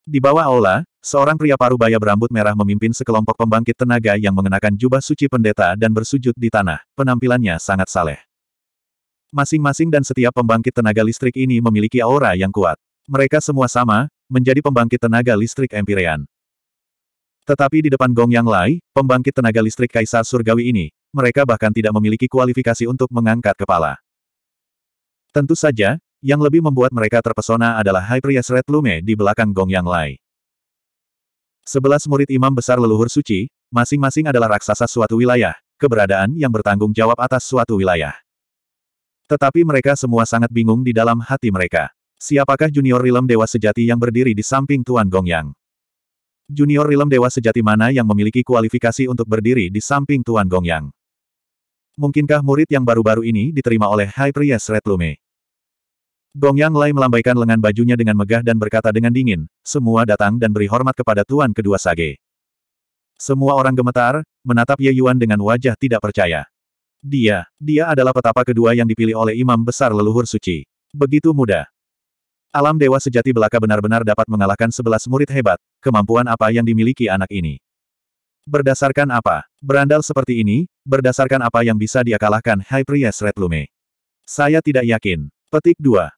Di bawah aula, seorang pria parubaya berambut merah memimpin sekelompok pembangkit tenaga yang mengenakan jubah suci pendeta dan bersujud di tanah. Penampilannya sangat saleh. Masing-masing dan setiap pembangkit tenaga listrik ini memiliki aura yang kuat. Mereka semua sama, menjadi pembangkit tenaga listrik Empyrean. Tetapi di depan Gong Yang Lai, pembangkit tenaga listrik Kaisar Surgawi ini, mereka bahkan tidak memiliki kualifikasi untuk mengangkat kepala. Tentu saja, yang lebih membuat mereka terpesona adalah High Priest Red Lume di belakang Gong Yang Lai. Sebelas murid imam besar leluhur suci, masing-masing adalah raksasa suatu wilayah, keberadaan yang bertanggung jawab atas suatu wilayah. Tetapi mereka semua sangat bingung di dalam hati mereka. Siapakah junior rilem dewa sejati yang berdiri di samping Tuan Gong Yang? Junior rilem dewa sejati mana yang memiliki kualifikasi untuk berdiri di samping Tuan Gong Yang? Mungkinkah murid yang baru-baru ini diterima oleh High Priest Red Lume? Gong Yang Lai melambaikan lengan bajunya dengan megah dan berkata dengan dingin, semua datang dan beri hormat kepada Tuan Kedua Sage. Semua orang gemetar, menatap Ye Yuan dengan wajah tidak percaya. Dia, dia adalah petapa kedua yang dipilih oleh imam besar leluhur suci. Begitu mudah. Alam dewa sejati belaka benar-benar dapat mengalahkan sebelas murid hebat, kemampuan apa yang dimiliki anak ini. Berdasarkan apa? Berandal seperti ini, berdasarkan apa yang bisa dia kalahkan High Priest Red Lume? Saya tidak yakin. Petik 2.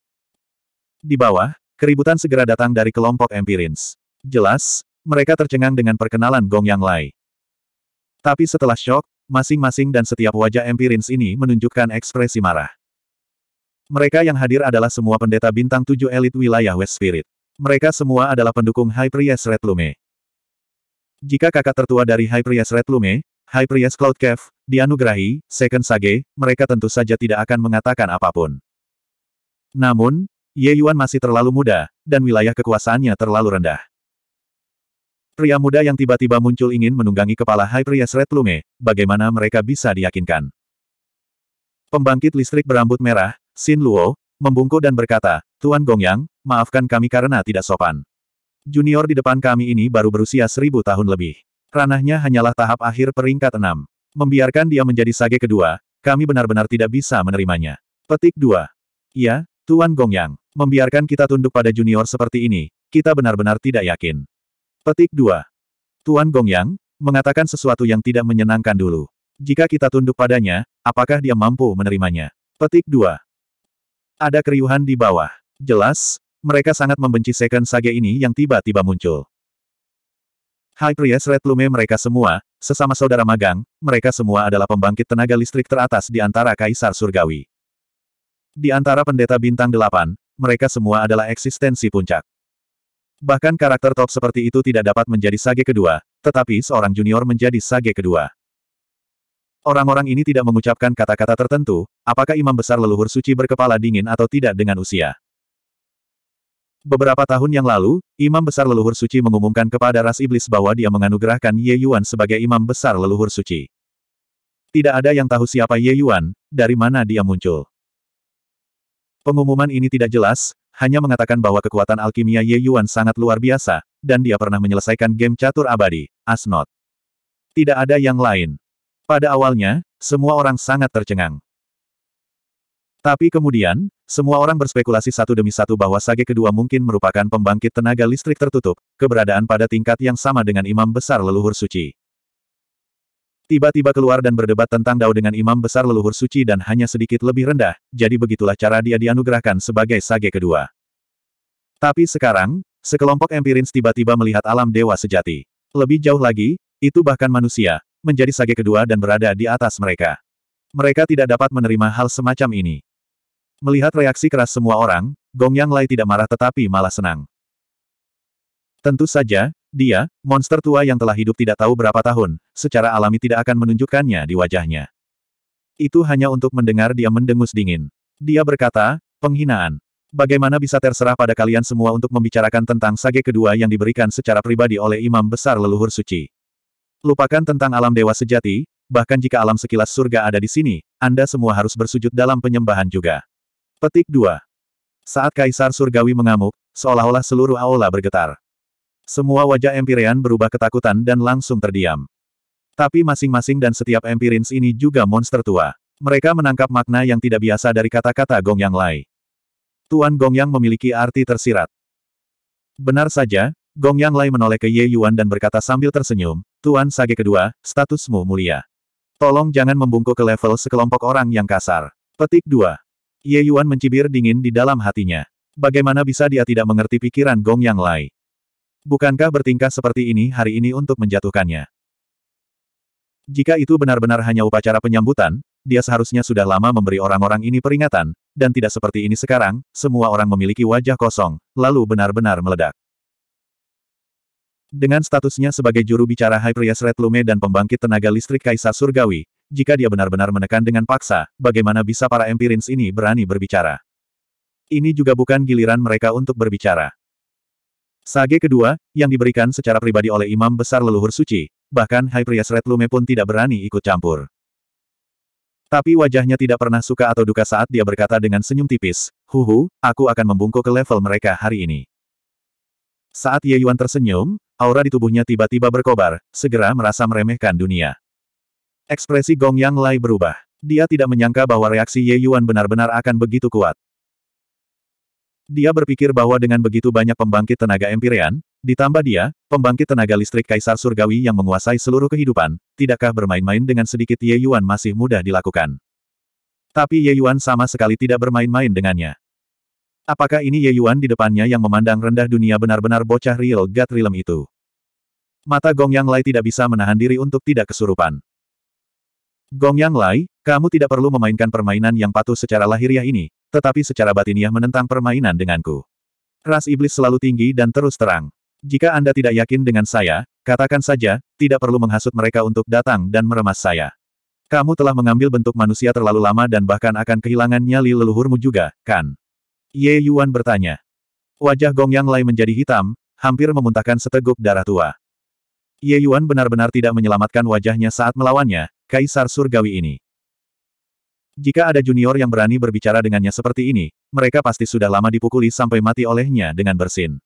Di bawah, keributan segera datang dari kelompok Empirins. Jelas, mereka tercengang dengan perkenalan Gong Yang Lai. Tapi setelah shock, masing-masing dan setiap wajah Empirins ini menunjukkan ekspresi marah. Mereka yang hadir adalah semua pendeta bintang tujuh elit wilayah West Spirit. Mereka semua adalah pendukung High Priest Red Lume. Jika kakak tertua dari High Priest Red Lume, High Priest Cloud Cave, dianugerahi, Second Sage, mereka tentu saja tidak akan mengatakan apapun. Namun, Ye Yuan masih terlalu muda, dan wilayah kekuasaannya terlalu rendah. Pria muda yang tiba-tiba muncul ingin menunggangi kepala High Priest Red Lume, bagaimana mereka bisa diyakinkan. Pembangkit listrik berambut merah, Xin Luo, membungkuk dan berkata, Tuan Gongyang, maafkan kami karena tidak sopan. Junior di depan kami ini baru berusia seribu tahun lebih. Ranahnya hanyalah tahap akhir peringkat enam. Membiarkan dia menjadi sage kedua, kami benar-benar tidak bisa menerimanya. Petik 2. Ya. Tuan Gongyang, membiarkan kita tunduk pada junior seperti ini, kita benar-benar tidak yakin. Petik 2. Tuan Gongyang, mengatakan sesuatu yang tidak menyenangkan dulu. Jika kita tunduk padanya, apakah dia mampu menerimanya? Petik 2. Ada keriuhan di bawah. Jelas, mereka sangat membenci Second Sage ini yang tiba-tiba muncul. High Priest Red Plume mereka semua, sesama saudara magang, mereka semua adalah pembangkit tenaga listrik teratas di antara Kaisar Surgawi. Di antara pendeta bintang delapan, mereka semua adalah eksistensi puncak. Bahkan karakter top seperti itu tidak dapat menjadi sage kedua, tetapi seorang junior menjadi sage kedua. Orang-orang ini tidak mengucapkan kata-kata tertentu, apakah imam besar leluhur suci berkepala dingin atau tidak dengan usia. Beberapa tahun yang lalu, imam besar leluhur suci mengumumkan kepada ras iblis bahwa dia menganugerahkan Ye Yuan sebagai imam besar leluhur suci. Tidak ada yang tahu siapa Ye Yuan, dari mana dia muncul. Pengumuman ini tidak jelas, hanya mengatakan bahwa kekuatan alkimia Ye Yuan sangat luar biasa, dan dia pernah menyelesaikan game catur abadi, Asnot. Tidak ada yang lain. Pada awalnya, semua orang sangat tercengang. Tapi kemudian, semua orang berspekulasi satu demi satu bahwa Sage kedua mungkin merupakan pembangkit tenaga listrik tertutup, keberadaan pada tingkat yang sama dengan imam besar leluhur suci. Tiba-tiba keluar dan berdebat tentang Dao dengan imam besar leluhur suci dan hanya sedikit lebih rendah, jadi begitulah cara dia dianugerahkan sebagai sage kedua. Tapi sekarang, sekelompok empirins tiba-tiba melihat alam dewa sejati. Lebih jauh lagi, itu bahkan manusia, menjadi sage kedua dan berada di atas mereka. Mereka tidak dapat menerima hal semacam ini. Melihat reaksi keras semua orang, Gong Yang Lai tidak marah tetapi malah senang. Tentu saja, dia, monster tua yang telah hidup tidak tahu berapa tahun, secara alami tidak akan menunjukkannya di wajahnya. Itu hanya untuk mendengar dia mendengus dingin. Dia berkata, penghinaan. Bagaimana bisa terserah pada kalian semua untuk membicarakan tentang sage kedua yang diberikan secara pribadi oleh imam besar leluhur suci. Lupakan tentang alam dewa sejati, bahkan jika alam sekilas surga ada di sini, Anda semua harus bersujud dalam penyembahan juga. Petik 2. Saat Kaisar Surgawi mengamuk, seolah-olah seluruh aula bergetar. Semua wajah Empyrean berubah ketakutan dan langsung terdiam. Tapi masing-masing dan setiap Empirins ini juga monster tua. Mereka menangkap makna yang tidak biasa dari kata-kata Gong Yang Lai. Tuan Gong Yang memiliki arti tersirat. Benar saja, Gong Yang Lai menoleh ke Ye Yuan dan berkata sambil tersenyum, Tuan Sage kedua, statusmu mulia. Tolong jangan membungkuk ke level sekelompok orang yang kasar. Petik 2. Ye Yuan mencibir dingin di dalam hatinya. Bagaimana bisa dia tidak mengerti pikiran Gong Yang Lai? Bukankah bertingkah seperti ini hari ini untuk menjatuhkannya? Jika itu benar-benar hanya upacara penyambutan, dia seharusnya sudah lama memberi orang-orang ini peringatan, dan tidak seperti ini sekarang, semua orang memiliki wajah kosong, lalu benar-benar meledak. Dengan statusnya sebagai juru bicara Hyperias Red Lume dan pembangkit tenaga listrik Kaisar Surgawi, jika dia benar-benar menekan dengan paksa, bagaimana bisa para Empirins ini berani berbicara? Ini juga bukan giliran mereka untuk berbicara. Sage kedua, yang diberikan secara pribadi oleh Imam Besar Leluhur Suci, bahkan High Priest Red Lume pun tidak berani ikut campur. Tapi wajahnya tidak pernah suka atau duka saat dia berkata dengan senyum tipis, Huhu, aku akan membungkuk ke level mereka hari ini. Saat Ye Yuan tersenyum, aura di tubuhnya tiba-tiba berkobar, segera merasa meremehkan dunia. Ekspresi Gong Yang Lai berubah. Dia tidak menyangka bahwa reaksi Ye Yuan benar-benar akan begitu kuat. Dia berpikir bahwa dengan begitu banyak pembangkit tenaga empirean, ditambah dia, pembangkit tenaga listrik kaisar surgawi yang menguasai seluruh kehidupan, tidakkah bermain-main dengan sedikit Ye Yuan masih mudah dilakukan. Tapi Ye Yuan sama sekali tidak bermain-main dengannya. Apakah ini Ye Yuan di depannya yang memandang rendah dunia benar-benar bocah real God Realm itu? Mata Gong Yang Lai tidak bisa menahan diri untuk tidak kesurupan. Gong Yang Lai, kamu tidak perlu memainkan permainan yang patuh secara lahiriah ini, tetapi secara batiniah menentang permainan denganku. Ras iblis selalu tinggi dan terus terang. Jika Anda tidak yakin dengan saya, katakan saja, tidak perlu menghasut mereka untuk datang dan meremas saya. Kamu telah mengambil bentuk manusia terlalu lama dan bahkan akan kehilangan nyali leluhurmu juga, kan? Ye Yuan bertanya. Wajah Gong Yang Lai menjadi hitam, hampir memuntahkan seteguk darah tua. Ye Yuan benar-benar tidak menyelamatkan wajahnya saat melawannya, Kaisar Surgawi ini. Jika ada junior yang berani berbicara dengannya seperti ini, mereka pasti sudah lama dipukuli sampai mati olehnya dengan bersin.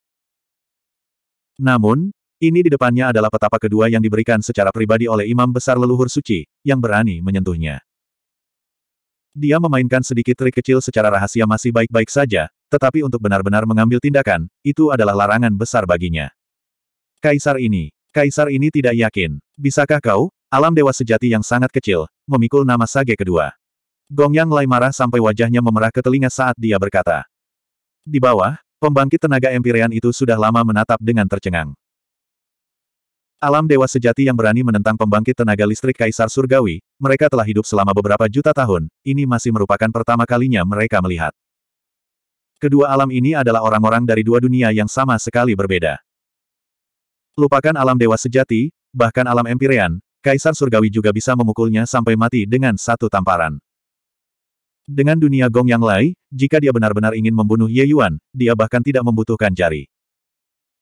Namun, ini di depannya adalah petapa kedua yang diberikan secara pribadi oleh imam besar leluhur suci, yang berani menyentuhnya. Dia memainkan sedikit trik kecil secara rahasia masih baik-baik saja, tetapi untuk benar-benar mengambil tindakan, itu adalah larangan besar baginya. Kaisar ini, Kaisar ini tidak yakin. Bisakah kau, alam dewa sejati yang sangat kecil, memikul nama Sage kedua? Gong Yang Lai marah sampai wajahnya memerah ke telinga saat dia berkata. Di bawah, pembangkit tenaga empirian itu sudah lama menatap dengan tercengang. Alam dewa sejati yang berani menentang pembangkit tenaga listrik Kaisar Surgawi, mereka telah hidup selama beberapa juta tahun, ini masih merupakan pertama kalinya mereka melihat. Kedua alam ini adalah orang-orang dari dua dunia yang sama sekali berbeda. Lupakan alam dewa sejati, bahkan alam Empyrean, Kaisar Surgawi juga bisa memukulnya sampai mati dengan satu tamparan. Dengan dunia gong yang lain, jika dia benar-benar ingin membunuh Ye Yuan, dia bahkan tidak membutuhkan jari.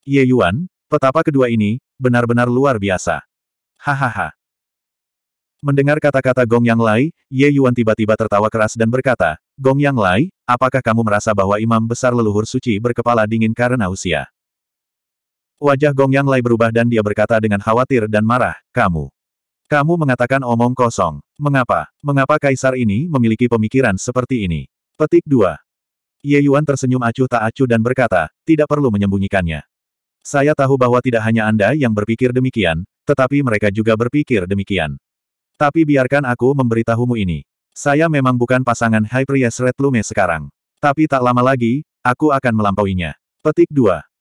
Ye Yuan, petapa kedua ini, benar-benar luar biasa. Hahaha. Mendengar kata-kata gong yang lain, Ye Yuan tiba-tiba tertawa keras dan berkata, Gong yang lain, apakah kamu merasa bahwa imam besar leluhur suci berkepala dingin karena usia? Wajah Gong Yang Lai berubah dan dia berkata dengan khawatir dan marah, kamu. Kamu mengatakan omong kosong. Mengapa? Mengapa kaisar ini memiliki pemikiran seperti ini? Petik 2. Ye Yuan tersenyum acuh tak acuh dan berkata, tidak perlu menyembunyikannya. Saya tahu bahwa tidak hanya Anda yang berpikir demikian, tetapi mereka juga berpikir demikian. Tapi biarkan aku memberitahumu ini. Saya memang bukan pasangan High Priest Red Plume sekarang. Tapi tak lama lagi, aku akan melampauinya. Petik 2.